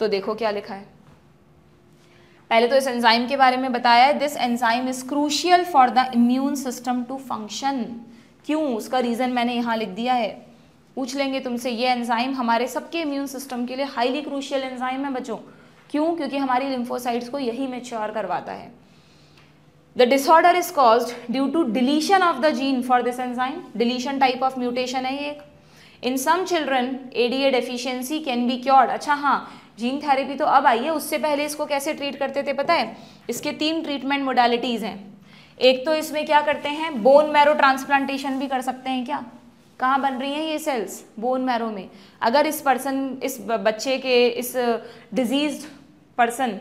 तो देखो क्या लिखा है पहले तो इस एंजाइम के बारे में बताया है this enzyme is crucial for the immune system to function क्यों उसका रीज़न मैंने यहां लिख दिया है पूछ लेंगे तुमसे ये एंजाइम हमारे सबके इम्यून सिस्टम के लिए हाईली क्रूशियल एंजाइम है बच्चों क्यों क्योंकि हमारी लिम्फोसाइट्स को यही मेच्योर करवाता है the disorder is cause due to deletion of the gene for this enzyme deletion type of mutation है ये एक in some children ADA deficiency can be cured अच्छा हाँ जीन थेरेपी तो अब आई है उससे पहले इसको कैसे ट्रीट करते थे पता है इसके तीन ट्रीटमेंट मोडालिटीज़ हैं एक तो इसमें क्या करते हैं बोन मैरो ट्रांसप्लांटेशन भी कर सकते हैं क्या कहाँ बन रही हैं ये सेल्स बोन मैरो में अगर इस पर्सन इस बच्चे के इस डिजीज पर्सन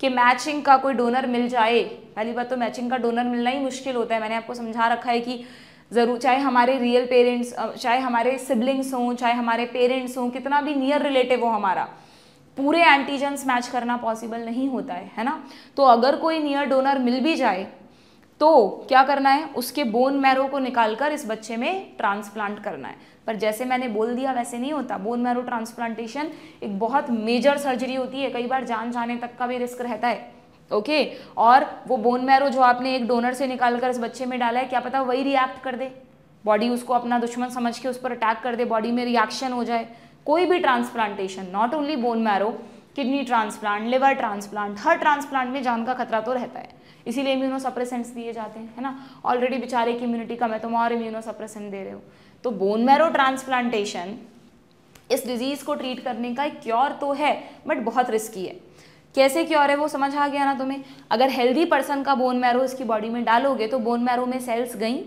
के मैचिंग का कोई डोनर मिल जाए पहली बात तो मैचिंग का डोनर मिलना ही मुश्किल होता है मैंने आपको समझा रखा है कि ज़रूर चाहे हमारे रियल पेरेंट्स चाहे हमारे सिबलिंग्स हों चाहे हमारे पेरेंट्स हों कितना भी नियर रिलेटिव हो हमारा पूरे एंटीजन्स मैच करना पॉसिबल नहीं होता है है ना तो अगर कोई नियर डोनर मिल भी जाए तो क्या करना है उसके बोन मैरो को निकाल कर इस बच्चे में ट्रांसप्लांट करना है पर जैसे मैंने बोल दिया वैसे नहीं होता बोन मैरो ट्रांसप्लांटेशन एक बहुत मेजर सर्जरी होती है कई बार जान जाने तक का भी रिस्क रहता है ओके और वो बोन मैरो जो आपने एक डोनर से निकाल कर इस बच्चे में डाला है क्या पता वही रिएक्ट कर दे बॉडी उसको अपना दुश्मन समझ के उस पर अटैक कर दे बॉडी में रिएक्शन हो जाए कोई भी transplantation not only bone marrow kidney transplant liver transplant हर ट्रांसप्लांट में जान का खतरा तो रहता है इसीलिए इम्यूनो सप्रेसेंट्स दिए जाते हैं है ना ऑलरेडी बेचारे की इम्यूनिटी कम है तुम और इम्यूनो सप्रेसेंट दे रहे हो तो बोन मैरो ट्रांसप्लांटेशन इस डिजीज़ को ट्रीट करने का एक क्योर तो है बट बहुत रिस्की है कैसे क्योर है वो समझ आ गया ना तुम्हें अगर हेल्दी पर्सन का बोन मैरो इसकी बॉडी में डालोगे तो बोन मैरो में सेल्स गई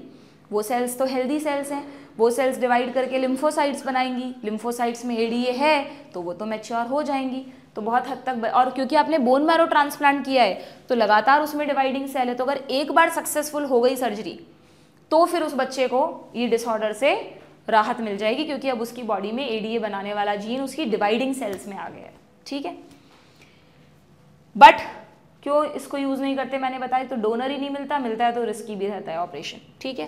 वो सेल्स तो हेल्दी सेल्स हैं वो सेल्स डिवाइड करके लिम्फोसाइट्स बनाएंगी लिम्फोसाइट्स में एडीए है तो वो तो मैच्योर हो जाएंगी तो बहुत हद तक और क्योंकि आपने बोन मैरो ट्रांसप्लांट किया है तो लगातार उसमें डिवाइडिंग सेल है तो अगर एक बार सक्सेसफुल हो गई सर्जरी तो फिर उस बच्चे को ये डिसऑर्डर से राहत मिल जाएगी क्योंकि अब उसकी बॉडी में एडीए बनाने वाला जीन उसकी डिवाइडिंग सेल्स में आ गया है ठीक है बट क्यों इसको यूज़ नहीं करते मैंने बताया तो डोनर ही नहीं मिलता मिलता है तो रिस्की भी रहता है ऑपरेशन ठीक है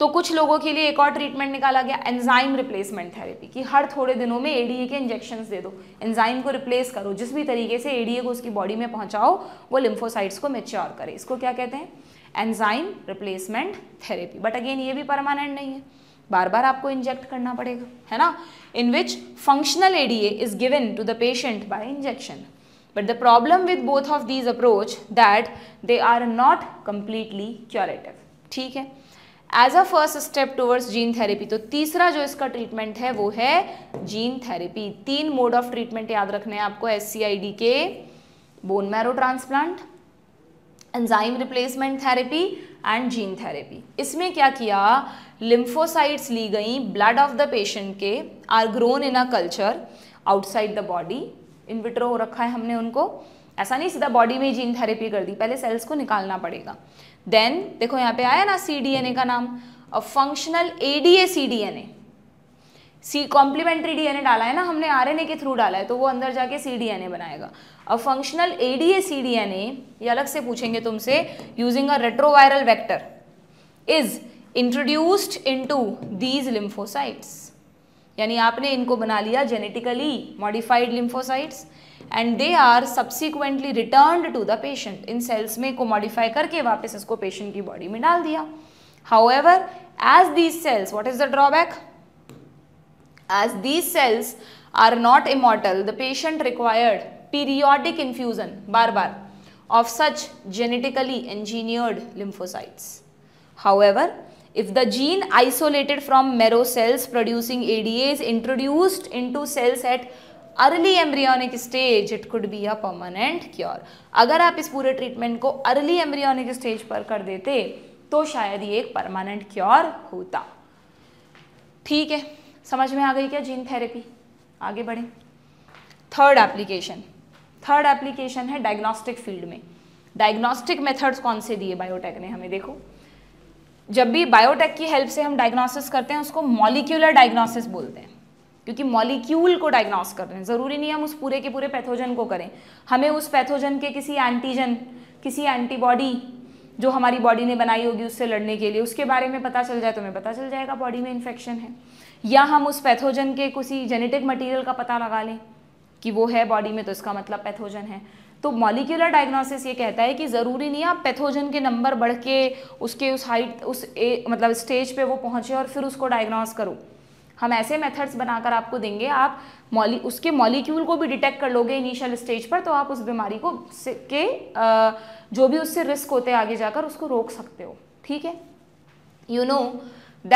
तो कुछ लोगों के लिए एक और ट्रीटमेंट निकाला गया एंजाइम रिप्लेसमेंट थेरेपी कि हर थोड़े दिनों में एडीए के इंजेक्शन दे दो एंजाइम को रिप्लेस करो जिस भी तरीके से एडीए को उसकी बॉडी में पहुंचाओ वो लिम्फोसाइट्स को मेच्योर करे इसको क्या कहते हैं enzyme replacement therapy but again ये भी परमानेंट नहीं है बार बार आपको इंजेक्ट करना पड़ेगा है ना in which functional ADA is given to the patient by injection But the problem with both of these approach that they are not completely curative. ठीक है as a first step towards gene therapy तो तीसरा जो इसका ट्रीटमेंट है वो है जीन थेरेपी तीन मोड ऑफ ट्रीटमेंट याद रखने हैं आपको एस के bone marrow transplant enzyme replacement therapy and gene therapy इसमें क्या किया लिम्फोसाइट्स ली गई ब्लड ऑफ द पेशेंट के are grown in a culture outside the body in vitro रखा है हमने उनको ऐसा नहीं सीधा बॉडी में जीन थेरेपी कर दी पहले सेल्स को निकालना पड़ेगा देन देखो यहाँ पे आया ना सी का नाम और functional A D A C D N A C complementary DNA डाला है ना हमने आर एन ए के थ्रू डाला है तो वो अंदर जाके सी डी एन ए बनाएगा अब functional A D A C D N A ये अलग से पूछेंगे तुमसे using a retroviral vector is introduced into these lymphocytes यानी आपने इनको बना लिया genetically modified lymphocytes and they are subsequently return to the patient इन सेल्स में को मॉडिफाई करके वापस इसको पेशेंट की बॉडी में डाल दिया however as these cells what is the drawback as these cells are not immortal the patient required periodic infusion बार बार of such genetically engineered lymphocytes however if the gene isolated from marrow cells producing ADA is introduced into cells at early embryonic stage it could be a permanent cure अगर आप इस पूरे ट्रीटमेंट को अर्ली एम्ब्रियोनिक स्टेज पर कर देते तो शायद ये एक परमानेंट क्योर होता ठीक है समझ में आ गई क्या जीन थेरेपी आगे बढ़े थर्ड एप्लीकेशन थर्ड एप्लीकेशन है डायग्नोस्टिक फील्ड में डायग्नोस्टिक मेथड्स कौन से दिए बायोटेक ने हमें देखो जब भी बायोटेक की हेल्प से हम डायग्नोसिस करते हैं उसको मॉलिक्यूलर डायग्नोसिस बोलते हैं क्योंकि मॉलिक्यूल को डायग्नोस कर रहे हैं ज़रूरी नहीं हम उस पूरे के पूरे पैथोजन को करें हमें उस पैथोजन के किसी एंटीजन किसी एंटीबॉडी जो हमारी बॉडी ने बनाई होगी उससे लड़ने के लिए उसके बारे में पता चल जाए तो हमें पता चल जाएगा बॉडी में इन्फेक्शन है या हम उस पैथोजन के किसी जेनेटिक मटीरियल का पता लगा लें कि वो है बॉडी में तो इसका मतलब पैथोजन है तो मॉलिक्यूलर डायग्नोसिस ये कहता है कि ज़रूरी नहीं आप पैथोजन के नंबर बढ़ के उसके उस हाइट उस ए, मतलब स्टेज पे वो पहुँचे और फिर उसको डायग्नोस करो हम ऐसे मेथड्स बनाकर आपको देंगे आप मॉली उसके मॉलिक्यूल को भी डिटेक्ट कर लोगे इनिशियल स्टेज पर तो आप उस बीमारी को के जो भी उससे रिस्क होते हैं आगे जाकर उसको रोक सकते हो ठीक है you know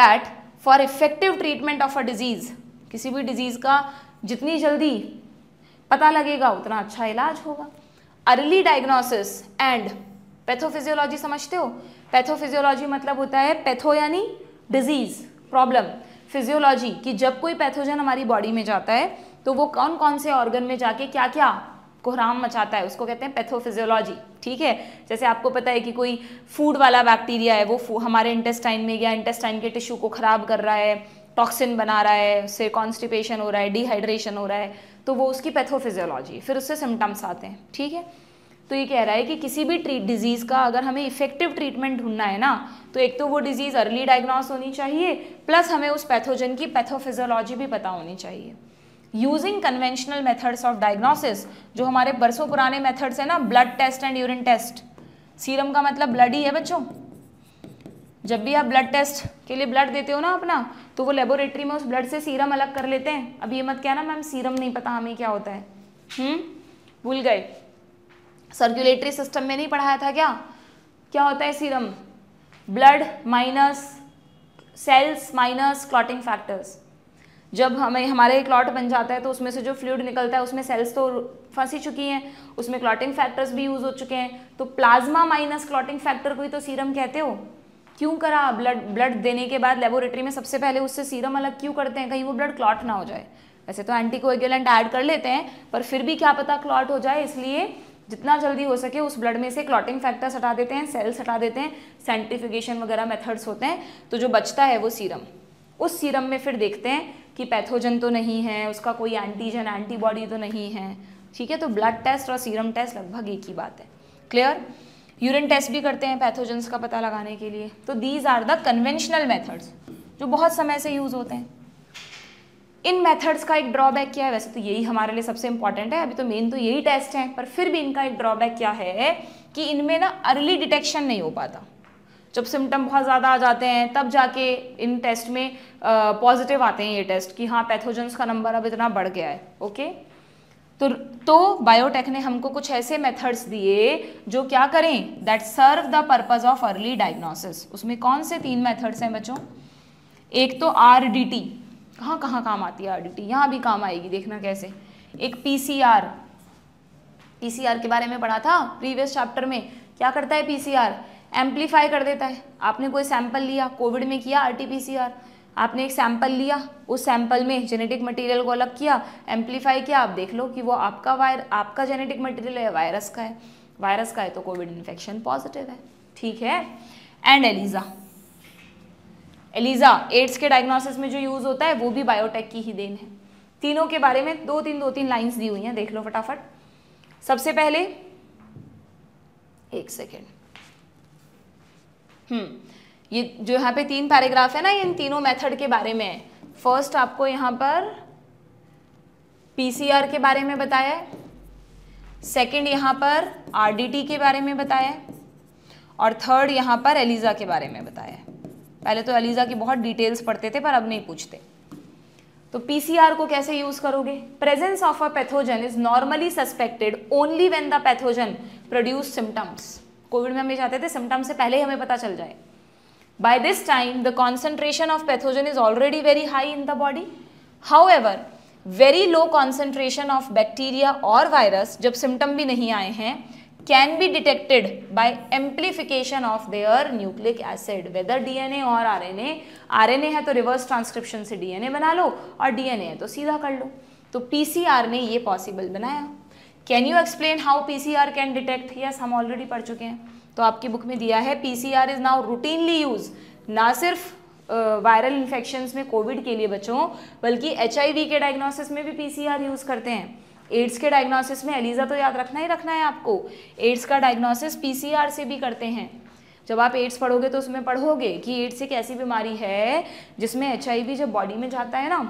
that for effective treatment of a disease किसी भी डिजीज़ का जितनी जल्दी पता लगेगा उतना अच्छा इलाज होगा अर्ली डायग्नोसिस एंड पैथोफिजियोलॉजी समझते हो पैथोफिजियोलॉजी मतलब होता है पैथो यानी डिजीज प्रॉब्लम फिजियोलॉजी कि जब कोई पैथोजन हमारी बॉडी में जाता है तो वो कौन कौन से ऑर्गन में जाके क्या क्या कोहराम मचाता है उसको कहते हैं पैथोफिजियोलॉजी ठीक है जैसे आपको पता है कि कोई फूड वाला बैक्टीरिया है वो हमारे इंटेस्टाइन में या इंटेस्टाइन के टिश्यू को ख़राब कर रहा है टॉक्सिन बना रहा है उससे कॉन्स्टिपेशन हो रहा है डिहाइड्रेशन हो रहा है तो वो उसकी पैथोफिजियोलॉजी फिर उससे सिम्टम्स आते हैं ठीक है तो ये कह रहा है कि किसी भी ट्रीट डिजीज़ का अगर हमें इफेक्टिव ट्रीटमेंट ढूंढना है ना तो एक तो वो डिजीज़ अर्ली डायग्नोस होनी चाहिए प्लस हमें उस पैथोजन की पैथोफिजियोलॉजी भी पता होनी चाहिए using conventional methods of diagnosis जो हमारे बरसों पुराने मेथड्स हैं ना blood test and urine test serum का मतलब ब्लड ही है बच्चों जब भी आप ब्लड टेस्ट के लिए ब्लड देते हो ना अपना तो वो लेबोरेटरी में उस ब्लड से सीरम अलग कर लेते हैं अब ये मत क्या ना मैम सीरम नहीं पता हमें क्या होता है हम्म भूल गए सर्कुलेटरी सिस्टम में नहीं पढ़ाया था क्या क्या होता है serum blood minus cells minus clotting factors जब हमें हमारे क्लॉट बन जाता है तो उसमें से जो फ्लूड निकलता है उसमें सेल्स तो फंसी चुकी हैं उसमें क्लॉटिंग फैक्टर्स भी यूज़ हो चुके हैं तो प्लाज्मा माइनस क्लॉटिंग फैक्टर को ही तो सीरम कहते हो क्यों करा ब्लड ब्लड देने के बाद लेबोरेटरी में सबसे पहले उससे सीरम अलग क्यों करते हैं कहीं वो ब्लड क्लॉट ना हो जाए वैसे तो एंटीकोएगुलेंट ऐड कर लेते हैं पर फिर भी क्या पता क्लॉट हो जाए इसलिए जितना जल्दी हो सके उस ब्लड में से क्लॉटिंग फैक्टर्स हटा देते हैं सेल्स हटा देते हैं सेंटिफिकेशन वगैरह मेथड्स होते हैं तो जो बचता है वो सीरम उस सीरम में फिर देखते हैं कि पैथोजन तो नहीं है उसका कोई एंटीजन एंटीबॉडी तो नहीं है ठीक है तो ब्लड टेस्ट और सीरम टेस्ट लगभग एक ही बात है क्लियर यूरिन टेस्ट भी करते हैं पैथोजेंस का पता लगाने के लिए तो these are the conventional methods जो बहुत समय से यूज़ होते हैं इन मेथड्स का एक ड्रॉबैक क्या है वैसे तो यही हमारे लिए सबसे इंपॉर्टेंट है अभी तो मेन तो यही टेस्ट हैं पर फिर भी इनका एक ड्रॉबैक क्या है कि इनमें ना अर्ली डिटेक्शन नहीं हो पाता जब सिम्टम बहुत ज़्यादा आ जाते हैं तब जाके इन टेस्ट में पॉजिटिव आते हैं ये टेस्ट कि हाँ पैथोजेंस का नंबर अब इतना बढ़ गया है ओके तो तो बायोटेक ने हमको कुछ ऐसे मेथड्स दिए जो क्या करें that serve the purpose of early diagnosis उसमें कौन से तीन मेथड्स हैं बच्चों एक तो आर डी टी कहाँ कहाँ काम आती है आर डी टी यहाँ भी काम आएगी देखना कैसे एक P C R P C R के बारे में पढ़ा था प्रीवियस चैप्टर में क्या करता है पी सी आर एम्पलीफाई कर देता है आपने कोई सैंपल लिया कोविड में किया R T P C R आपने एक सैंपल लिया उस सैंपल में जेनेटिक मटेरियल को अलग किया एम्पलीफाई किया आप देख लो कि वो आपका वायर आपका जेनेटिक मटेरियल है वायरस का है वायरस का है तो कोविड इन्फेक्शन पॉजिटिव है ठीक है एंड एलिजा एलिजा एड्स के डायग्नोसिस में जो यूज़ होता है वो भी बायोटेक की ही देन है तीनों के बारे में दो तीन दो तीन लाइन्स दी हुई हैं देख लो फटाफट सबसे पहले एक सेकेंड हम्म ये जो यहाँ पे तीन पैराग्राफ है ना ये इन तीनों मेथड के बारे में है फर्स्ट आपको यहाँ पर पीसीआर के बारे में बताया है सेकेंड यहाँ पर आरडीटी के बारे में बताया है और थर्ड यहाँ पर एलिज़ा के बारे में बताया है पहले तो एलिज़ा की बहुत डिटेल्स पढ़ते थे पर अब नहीं पूछते तो पीसीआर को कैसे यूज करोगे presence of a pathogen is normally suspected only when the pathogen produce symptoms Covid में हम ये चाहते थे सिम्टम्स से पहले ही हमें पता चल जाए By this time, the concentration of pathogen is already very high in the body. However, very low concentration of bacteria or virus, jab symptom bhi nahi aaye hain can be detected by amplification of their nucleic acid whether DNA or RNA RNA hai to reverse transcription se DNA bana lo aur DNA hai to seedha kar lo to PCR ne ye possible banaya Can you explain how PCR can detect? Yes, hum already पढ़ chuke hain तो आपकी बुक में दिया है PCR is now routinely use ना सिर्फ वायरल uh, इन्फेक्शन्स में कोविड के लिए बच्चों बल्कि एच के डायग्नोसिस में भी पी यूज़ करते हैं एड्स के डायग्नोसिस में एलिज़ा तो याद रखना ही रखना है आपको एड्स का डायग्नोसिस पीसीआर से भी करते हैं जब आप एड्स पढ़ोगे तो उसमें पढ़ोगे कि एड्स एक ऐसी बीमारी है जिसमें एच जब बॉडी में जाता है ना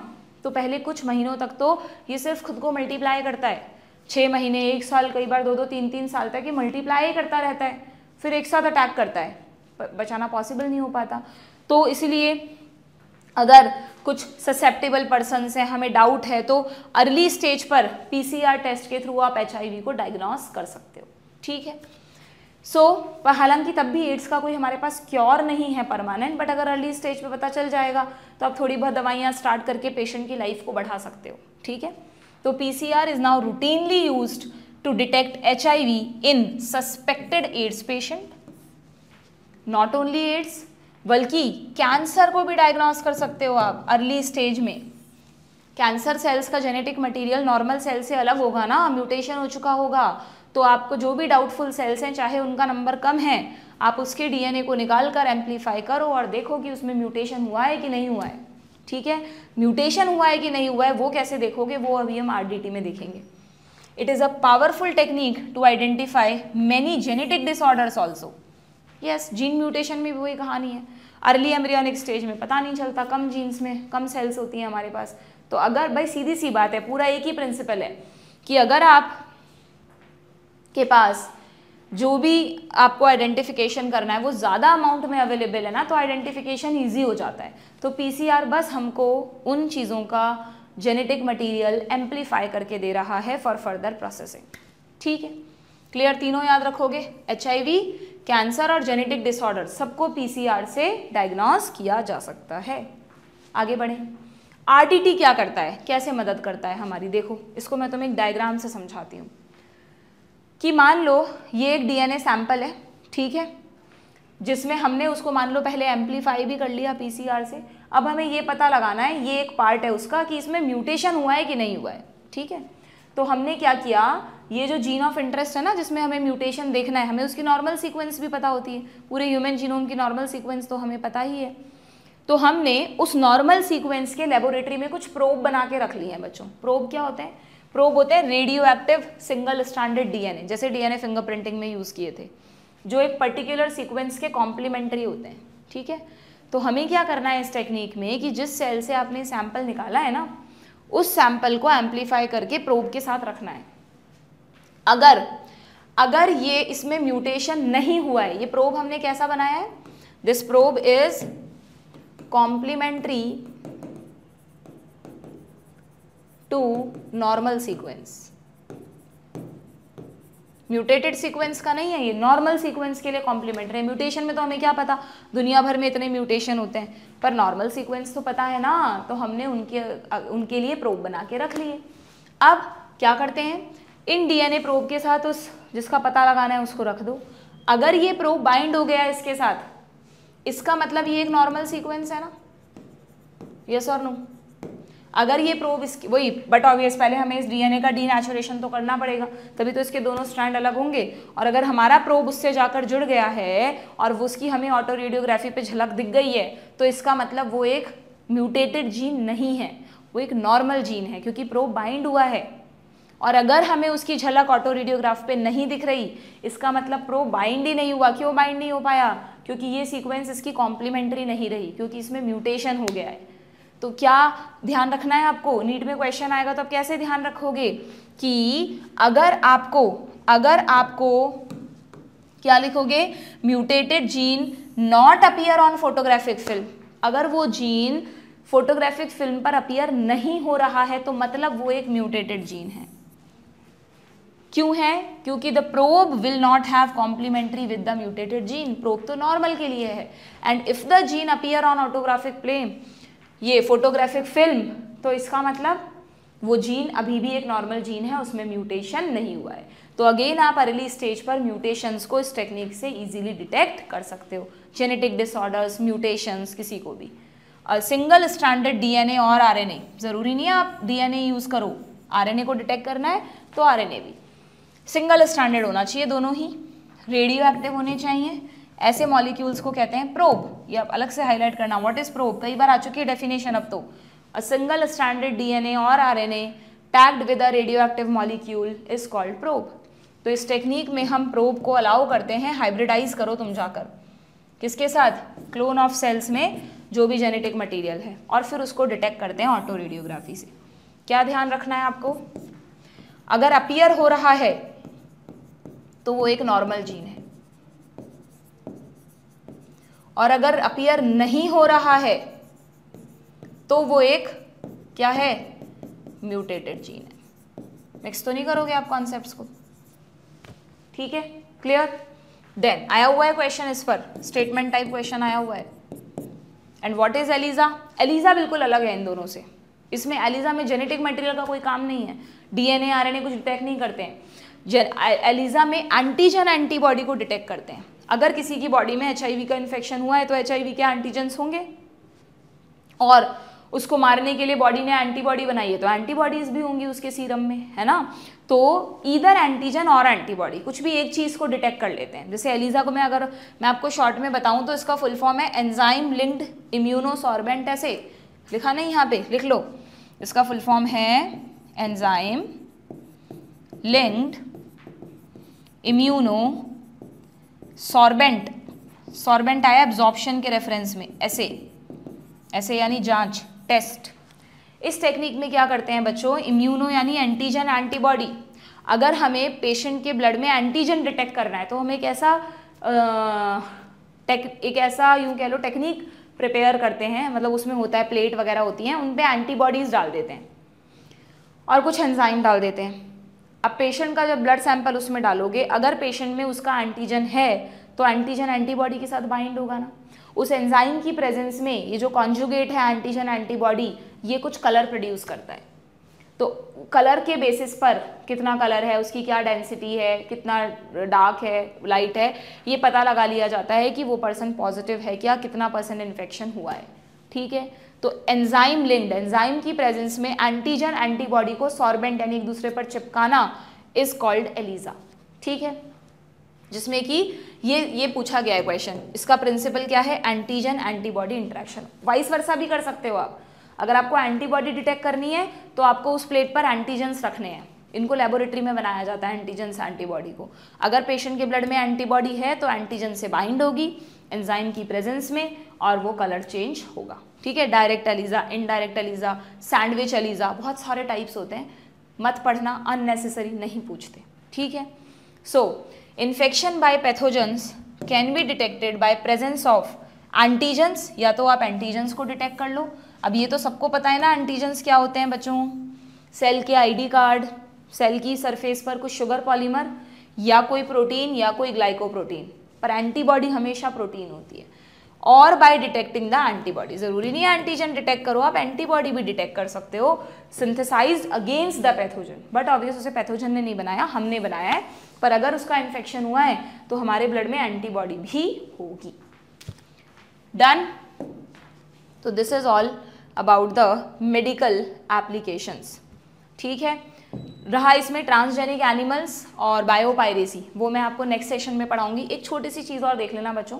तो पहले कुछ महीनों तक तो ये सिर्फ खुद को मल्टीप्लाई करता है छः महीने एक साल कई बार दो दो तीन तीन साल तक ये मल्टीप्लाई करता रहता है फिर एक साथ अटैक करता है बचाना पॉसिबल नहीं हो पाता तो इसीलिए अगर कुछ ससेप्टेबल पर्सन है हमें डाउट है तो अर्ली स्टेज पर पीसीआर टेस्ट के थ्रू आप एच को डायग्नोस कर सकते हो ठीक है सो so, हालांकि तब भी एड्स का कोई हमारे पास क्योर नहीं है परमानेंट बट अगर अर्ली स्टेज पे पता चल जाएगा तो आप थोड़ी बहुत दवाइयाँ स्टार्ट करके पेशेंट की लाइफ को बढ़ा सकते हो ठीक है तो P C R is now routinely use to detect HIV in suspected AIDS patient. Not only AIDS, बल्कि कैंसर को भी डायग्नोस कर सकते हो आप अर्ली स्टेज में कैंसर सेल्स का जेनेटिक मटेरियल नॉर्मल सेल से अलग होगा ना म्यूटेशन हो चुका होगा तो आपको जो भी डाउटफुल सेल्स हैं चाहे उनका नंबर कम है आप उसके डीएनए को निकाल कर एम्पलीफाई करो और देखो कि उसमें म्यूटेशन हुआ है कि नहीं हुआ है ठीक है म्यूटेशन हुआ है कि नहीं हुआ है वो कैसे देखोगे वो अभी हम आरडीटी में देखेंगे it is a powerful technique to identify many genetic disorders also. Yes, gene mutation में भी वही कहानी है अर्ली एम्ब्रियोनिक स्टेज में पता नहीं चलता कम जीन्स में कम सेल्स होती हैं हमारे पास तो अगर भाई सीधी सी बात है पूरा एक ही प्रिंसिपल है कि अगर आप के पास जो भी आपको आइडेंटिफिकेशन करना है वो ज़्यादा अमाउंट में अवेलेबल है ना तो आइडेंटिफिकेशन ईजी हो जाता है तो पीसीआर बस हमको उन चीज़ों का जेनेटिक मटीरियल एम्पलीफाई करके दे रहा है फॉर फर्दर प्रोसेसिंग ठीक है क्लियर तीनों याद रखोगे एच कैंसर और जेनेटिक डिसऑर्डर सबको पीसीआर से डायग्नोस किया जा सकता है आगे बढ़ें आरटीटी क्या करता है कैसे मदद करता है हमारी देखो इसको मैं तुम्हें एक डायग्राम से समझाती हूँ कि मान लो ये एक डीएनए सैंपल है ठीक है जिसमें हमने उसको मान लो पहले एम्पलीफाई भी कर लिया पीसीआर से अब हमें ये पता लगाना है ये एक पार्ट है उसका कि इसमें म्यूटेशन हुआ है कि नहीं हुआ है ठीक है तो हमने क्या किया ये जो जीन ऑफ इंटरेस्ट है ना जिसमें हमें म्यूटेशन देखना है हमें उसकी नॉर्मल सीक्वेंस भी पता होती है पूरे ह्यूमन जीनोम की नॉर्मल सीक्वेंस तो हमें पता ही है तो हमने उस नॉर्मल सीक्वेंस के लेबोरेटरी में कुछ प्रोब बना के रख लिए हैं बच्चों प्रोब क्या होते हैं प्रोब होते हैं radioactive single standard DNA जैसे डीएनए फिंगरप्रिंटिंग में यूज़ किए थे जो एक पर्टिकुलर सीक्वेंस के कॉम्प्लीमेंट्री होते हैं ठीक है तो हमें क्या करना है इस टेक्निक में कि जिस सेल से आपने सैंपल निकाला है ना उस सैंपल को एम्पलीफाई करके प्रोब के साथ रखना है अगर अगर ये इसमें म्यूटेशन नहीं हुआ है ये प्रोब हमने कैसा बनाया है this probe is complementary to normal sequence mutated sequence का नहीं है ये नॉर्मल सीक्वेंस के लिए कॉम्प्लीमेंट है म्यूटेशन में तो हमें क्या पता दुनिया भर में इतने म्यूटेशन होते हैं पर नॉर्मल सीक्वेंस तो पता है ना तो हमने उनके उनके लिए प्रोब बना के रख लिए अब क्या करते हैं इन डीएनए प्रोब के साथ उस जिसका पता लगाना है उसको रख दो अगर ये प्रोब बाइंड हो गया इसके साथ इसका मतलब ये एक नॉर्मल सीक्वेंस है ना यस और नो अगर ये प्रोब इसकी वही बट ऑब्वियस पहले हमें इस डीएनए का डीनेचुरेशन तो करना पड़ेगा तभी तो इसके दोनों स्ट्रैंड अलग होंगे और अगर हमारा प्रोब उससे जाकर जुड़ गया है और वो उसकी हमें ऑटो रेडियोग्राफी पे झलक दिख गई है तो इसका मतलब वो एक म्यूटेटेड जीन नहीं है वो एक नॉर्मल जीन है क्योंकि प्रोब बाइंड हुआ है और अगर हमें उसकी झलक ऑटो रेडियोग्राफ पे नहीं दिख रही इसका मतलब प्रो बाइंड ही नहीं हुआ क्यों बाइंड नहीं हो पाया क्योंकि ये सीक्वेंस इसकी कॉम्प्लीमेंट्री नहीं रही क्योंकि इसमें म्यूटेशन हो गया है तो क्या ध्यान रखना है आपको नीट में क्वेश्चन आएगा तो आप कैसे ध्यान रखोगे कि अगर आपको अगर आपको क्या लिखोगे mutated gene not appear on photographic film अगर वो जीन फोटोग्राफिक फिल्म पर अपियर नहीं हो रहा है तो मतलब वो एक म्यूटेटेड जीन है क्यों है क्योंकि the probe will not have complementary with the mutated gene probe तो नॉर्मल के लिए है and if the gene appear on autographic plane ये फोटोग्राफिक फिल्म तो इसका मतलब वो जीन अभी भी एक नॉर्मल जीन है उसमें म्यूटेशन नहीं हुआ है तो अगेन आप अर्ली स्टेज पर म्यूटेशंस को इस टेक्निक से इजीली डिटेक्ट कर सकते हो जेनेटिक डिसऑर्डर्स म्यूटेशंस किसी को भी सिंगल स्टैंडर्ड डीएनए और आरएनए ज़रूरी नहीं है आप डीएनए यूज़ करो आरएनए को डिटेक्ट करना है तो आरएनए भी सिंगल स्टैंडर्ड होना चाहिए दोनों ही रेडियो एक्टिव होने चाहिए ऐसे मॉलिक्यूल्स को कहते हैं प्रोब ये आप अलग से हाईलाइट करना व्हाट इज प्रोब कई बार आ चुकी है डेफिनेशन अब तो अ सिंगल स्टैंडर्ड डीएनए और RNA tagged with a radioactive molecule is called probe तो इस टेक्निक में हम प्रोब को अलाउ करते हैं हाइब्रिडाइज करो तुम जाकर किसके साथ क्लोन ऑफ सेल्स में जो भी जेनेटिक मटीरियल है और फिर उसको डिटेक्ट करते हैं ऑटो रेडियोग्राफी से क्या ध्यान रखना है आपको अगर अपियर हो रहा है तो वो एक नॉर्मल जीन है और अगर अपियर नहीं हो रहा है तो वो एक क्या है म्यूटेटेड जीन है मिक्स तो नहीं करोगे आप कॉन्सेप्ट को ठीक है क्लियर देन आया हुआ है क्वेश्चन इस पर स्टेटमेंट टाइप क्वेश्चन आया हुआ है and what is ELISA ELISA बिल्कुल अलग है इन दोनों से इसमें एलिजा में जेनेटिक मटेरियल का कोई काम नहीं है डीएनए आरएनए कुछ डिटेक्ट नहीं करते हैं एलिजा में एंटीजन एंटीबॉडी को डिटेक्ट करते हैं अगर किसी की बॉडी में एच का इन्फेक्शन हुआ है तो एच के एंटीजेंस होंगे और उसको मारने के लिए बॉडी ने एंटीबॉडी बनाई है तो एंटीबॉडीज भी होंगी उसके सीरम में है ना तो इधर एंटीजन और एंटीबॉडी कुछ भी एक चीज़ को डिटेक्ट कर लेते हैं जैसे एलिजा को मैं अगर मैं आपको शॉर्ट में बताऊं तो इसका फुल फॉर्म है एंजाइम लिंक्ड इम्यूनोसॉर्बेंट ऐसे लिखा नहीं यहाँ पे लिख लो इसका फुल फॉर्म है enzyme linked immunosorbent sorbent आया एब्जॉर्प्शन के रेफरेंस में ऐसे ऐसे यानी जांच टेस्ट इस टेक्निक में क्या करते हैं बच्चों इम्यूनो यानी एंटीजन एंटीबॉडी अगर हमें पेशेंट के ब्लड में एंटीजन डिटेक्ट करना है तो हमें एक ऐसा एक ऐसा यूँ कह लो टेक्निक प्रिपेयर करते हैं मतलब उसमें होता है प्लेट वगैरह होती हैं उन पर एंटीबॉडीज़ डाल देते हैं और कुछ एंजाइम डाल देते हैं अब पेशेंट का जब ब्लड सैंपल उसमें डालोगे अगर पेशेंट में उसका एंटीजन है तो एंटीजन एंटीबॉडी के साथ बाइंड होगा ना उस एंजाइम की प्रेजेंस में ये जो कॉन्जुगेट है एंटीजन एंटीबॉडी ये कुछ कलर प्रोड्यूस करता है तो कलर के बेसिस पर कितना कलर है उसकी क्या डेंसिटी है कितना डार्क है लाइट है ये पता लगा लिया जाता है कि वो पर्सन पॉजिटिव है क्या कितना पर्सन इन्फेक्शन हुआ है ठीक है तो एंजाइम लिंक्ड एंजाइम की प्रेजेंस में एंटीजन एंटीबॉडी को सॉर्बेंट यानी एक दूसरे पर चिपकाना इज कॉल्ड एलिजा ठीक है जिसमें कि ये ये पूछा गया है क्वेश्चन इसका प्रिंसिपल क्या है antigen antibody interaction vice versa भी कर सकते हो आप अगर आपको एंटीबॉडी डिटेक्ट करनी है तो आपको उस प्लेट पर एंटीजेंस रखने हैं इनको लेबोरेटरी में बनाया जाता है एंटीजन से एंटीबॉडी को अगर पेशेंट के ब्लड में एंटीबॉडी है तो एंटीजन से बाइंड होगी एंजाइम की प्रेजेंस में और वो कलर चेंज होगा ठीक है direct ELISA indirect ELISA sandwich ELISA बहुत सारे टाइप्स होते हैं मत पढ़ना अननेसेसरी नहीं पूछते ठीक है so infection by pathogens can be detected by presence of antigens या तो आप एंटीजन्स को डिटेक्ट कर लो अब ये तो सबको पता है ना एंटीजन्स क्या होते हैं बच्चों सेल के आईडी कार्ड सेल की सरफेस पर कुछ शुगर पॉलीमर या कोई प्रोटीन या कोई ग्लाइकोप्रोटीन पर एंटीबॉडी हमेशा प्रोटीन होती है और बाय डिटेक्टिंग द एंटीबॉडी जरूरी नहीं है एंटीजन डिटेक्ट करो आप एंटीबॉडी भी डिटेक्ट कर सकते हो synthesize against the pathogen but obvious उसे पैथोजन ने नहीं बनाया हमने बनाया है पर अगर उसका इन्फेक्शन हुआ है तो हमारे ब्लड में एंटीबॉडी भी होगी डन तो this is all about the medical applications ठीक है रहा इसमें ट्रांसजेनिक एनिमल्स और बायोपायरेसी वो मैं आपको नेक्स्ट सेशन में पढ़ाऊंगी एक छोटी सी चीज़ और देख लेना बच्चों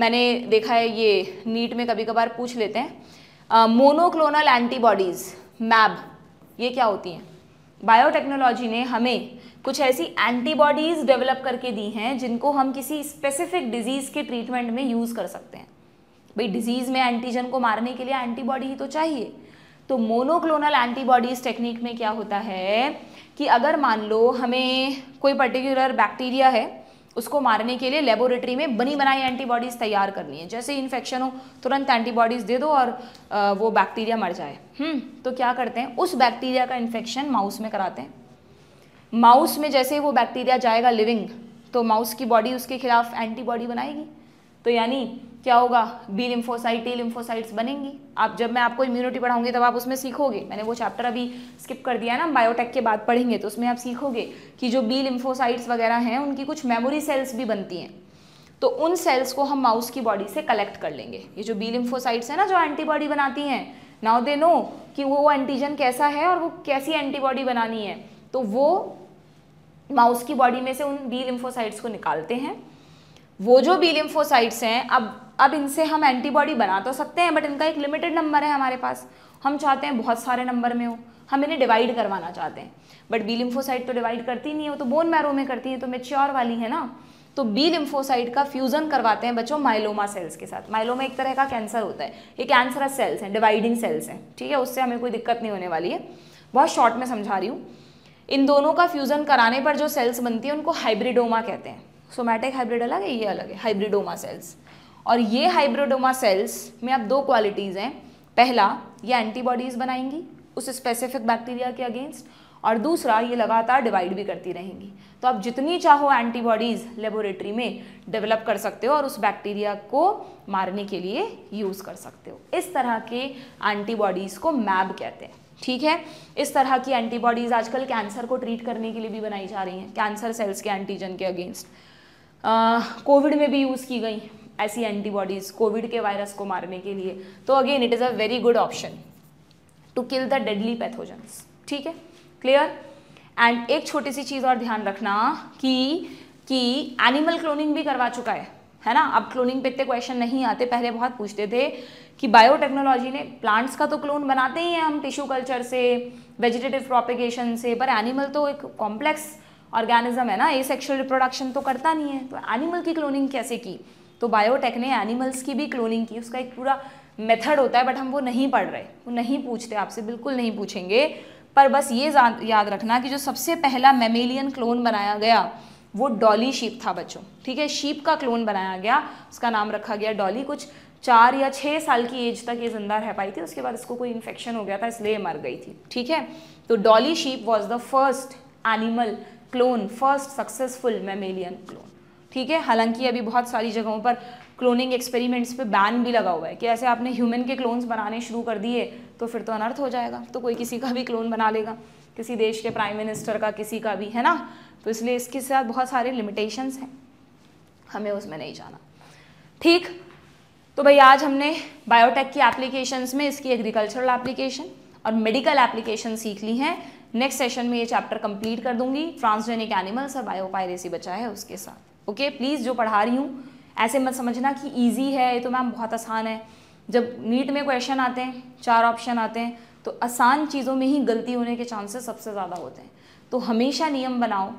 मैंने देखा है ये नीट में कभी कभार पूछ लेते हैं मोनोक्लोनल एंटीबॉडीज़ मैब ये क्या होती हैं बायोटेक्नोलॉजी ने हमें कुछ ऐसी एंटीबॉडीज़ डेवलप करके दी हैं जिनको हम किसी स्पेसिफिक डिजीज़ के ट्रीटमेंट में यूज़ कर सकते हैं भाई डिजीज़ में एंटीजन को मारने के लिए एंटीबॉडी ही तो चाहिए तो मोनोक्लोनल एंटीबॉडीज़ टेक्निक में क्या होता है कि अगर मान लो हमें कोई पर्टिकुलर बैक्टीरिया है उसको मारने के लिए लेबोरेटरी में बनी बनाई एंटीबॉडीज़ तैयार करनी है जैसे इन्फेक्शन हो तुरंत एंटीबॉडीज़ दे दो और वो बैक्टीरिया मर जाए हम्म, तो क्या करते हैं उस बैक्टीरिया का इन्फेक्शन माउस में कराते हैं माउस में जैसे ही वो बैक्टीरिया जाएगा लिविंग तो माउस की बॉडी उसके खिलाफ एंटीबॉडी बनाएगी तो यानी क्या होगा बी लिम्फोसाइट टी लिम्फोसाइट्स बनेंगी आप जब मैं आपको इम्यूनिटी पढ़ाऊंगी तब आप उसमें सीखोगे मैंने वो चैप्टर अभी स्किप कर दिया ना बायोटेक के बाद पढ़ेंगे तो उसमें आप सीखोगे कि जो बी लिम्फोसाइट्स वगैरह हैं उनकी कुछ मेमोरी सेल्स भी बनती हैं तो उन सेल्स को हम माउस की बॉडी से कलेक्ट कर लेंगे ये जो बी लिम्फोसाइट्स हैं ना जो एंटीबॉडी बनाती हैं नाउ दे नो कि वो एंटीजन कैसा है और वो कैसी एंटीबॉडी बनानी है तो वो माउस की बॉडी में से उन बी लिम्फोसाइट्स को निकालते हैं वो जो बी लिम्फोसाइट्स हैं अब अब इनसे हम एंटीबॉडी बना तो सकते हैं बट इनका एक लिमिटेड नंबर है हमारे पास हम चाहते हैं बहुत सारे नंबर में हो हम इन्हें डिवाइड करवाना चाहते हैं बट बी लिम्फोसाइट तो डिवाइड करती नहीं है वो तो बोन मैरो में करती है तो मेच्योर वाली है ना तो बी लिम्फोसाइट का फ्यूज़न करवाते हैं बच्चों माइलोमा सेल्स के साथ माइलोमा एक तरह का कैंसर होता है ये कैंसरस सेल्स हैं डिवाइडिंग सेल्स हैं ठीक है उससे हमें कोई दिक्कत नहीं होने वाली है बहुत शॉर्ट में समझा रही हूँ इन दोनों का फ्यूज़न कराने पर जो सेल्स बनती है उनको हाइब्रिडोमा कहते हैं सोमैटिक हाइब्रिड अलग है ये अलग है हाइब्रिडोमा सेल्स और ये हाइब्रोडोमा सेल्स में अब दो क्वालिटीज़ हैं पहला ये एंटीबॉडीज़ बनाएंगी उस स्पेसिफिक बैक्टीरिया के अगेंस्ट और दूसरा ये लगातार डिवाइड भी करती रहेंगी तो आप जितनी चाहो एंटीबॉडीज़ लेबोरेटरी में डेवलप कर सकते हो और उस बैक्टीरिया को मारने के लिए यूज़ कर सकते हो इस तरह के एंटीबॉडीज़ को मैब कहते हैं ठीक है इस तरह की एंटीबॉडीज़ आजकल कैंसर को ट्रीट करने के लिए भी बनाई जा रही हैं कैंसर सेल्स के एंटीजन के अगेंस्ट कोविड में भी यूज़ की गई ऐसी एंटीबॉडीज़ कोविड के वायरस को मारने के लिए तो again it is a very good option to kill the deadly pathogens ठीक है क्लियर एंड एक छोटी सी चीज़ और ध्यान रखना कि कि एनिमल क्लोनिंग भी करवा चुका है है ना अब क्लोनिंग पे इतने क्वेश्चन नहीं आते पहले बहुत पूछते थे कि बायोटेक्नोलॉजी ने प्लांट्स का तो क्लोन बनाते ही हैं हम टिश्यू कल्चर से वेजिटेटिव प्रोपिगेशन से पर एनिमल तो एक कॉम्प्लेक्स ऑर्गेनिज्म है ना ए सेक्शुअल रिप्रोडक्शन तो करता नहीं है तो एनिमल की क्लोनिंग कैसे की तो बायोटेक ने एनिमल्स की भी क्लोनिंग की उसका एक पूरा मेथड होता है बट हम वो नहीं पढ़ रहे वो नहीं पूछते आपसे बिल्कुल नहीं पूछेंगे पर बस ये याद रखना कि जो सबसे पहला मेमेलियन क्लोन बनाया गया वो डॉली शीप था बच्चों ठीक है शीप का क्लोन बनाया गया उसका नाम रखा गया डॉली कुछ चार या छः साल की एज तक ये ज़िंदा रह पाई थी उसके बाद इसको कोई इन्फेक्शन हो गया था इसलिए मर गई थी ठीक है तो Dolly sheep was the first animal clone first successful mammalian clone ठीक है हालांकि अभी बहुत सारी जगहों पर क्लोनिंग एक्सपेरिमेंट्स पे बैन भी लगा हुआ है कि ऐसे आपने ह्यूमन के क्लोन्स बनाने शुरू कर दिए तो फिर तो अनर्थ हो जाएगा तो कोई किसी का भी क्लोन बना लेगा किसी देश के प्राइम मिनिस्टर का किसी का भी है ना तो इसलिए इसके साथ बहुत सारे लिमिटेशंस हैं हमें उसमें नहीं जाना ठीक तो भाई आज हमने बायोटेक की एप्लीकेशंस में इसकी एग्रीकल्चरल एप्लीकेशन और मेडिकल एप्लीकेशन सीख ली हैं नेक्स्ट सेशन में ये चैप्टर कंप्लीट कर दूंगी ट्रांसजेनिक एनिमल्स और बायोपायरेसी बचा है उसके साथ ओके okay? प्लीज़ जो पढ़ा रही हूँ ऐसे मत समझना कि ईजी है ये तो मैम बहुत आसान है जब नीट में क्वेश्चन आते हैं चार ऑप्शन आते हैं तो आसान चीज़ों में ही गलती होने के चांसेस सबसे ज़्यादा होते हैं तो हमेशा नियम बनाओ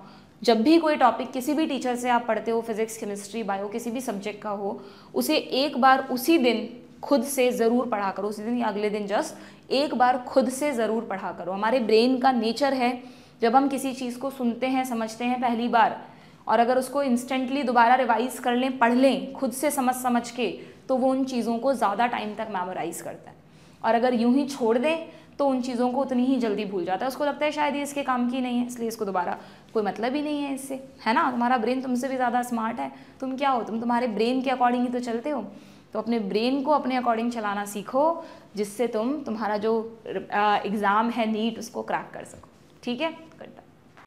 जब भी कोई टॉपिक किसी भी टीचर से आप पढ़ते हो फिजिक्स केमिस्ट्री बायो किसी भी सब्जेक्ट का हो उसे एक बार उसी दिन खुद से ज़रूर पढ़ा करो उसी दिन या अगले दिन जस्ट एक बार खुद से ज़रूर पढ़ा करो हमारे ब्रेन का नेचर है जब हम किसी चीज़ को सुनते हैं समझते हैं पहली बार और अगर उसको इंस्टेंटली दोबारा रिवाइज कर लें पढ़ लें खुद से समझ समझ के तो वो उन चीज़ों को ज़्यादा टाइम तक मेमोराइज करता है और अगर यूं ही छोड़ दें तो उन चीज़ों को उतनी ही जल्दी भूल जाता है उसको लगता है शायद ये इसके काम की नहीं है इसलिए इसको दोबारा कोई मतलब ही नहीं है इससे है ना तुम्हारा ब्रेन तुमसे भी ज़्यादा स्मार्ट है तुम क्या हो तुम तुम्हारे ब्रेन के अकॉर्डिंग ही तो चलते हो तो अपने ब्रेन को अपने अकॉर्डिंग चलाना सीखो जिससे तुम तुम्हारा जो एग्ज़ाम है नीट उसको क्रैक कर सको ठीक है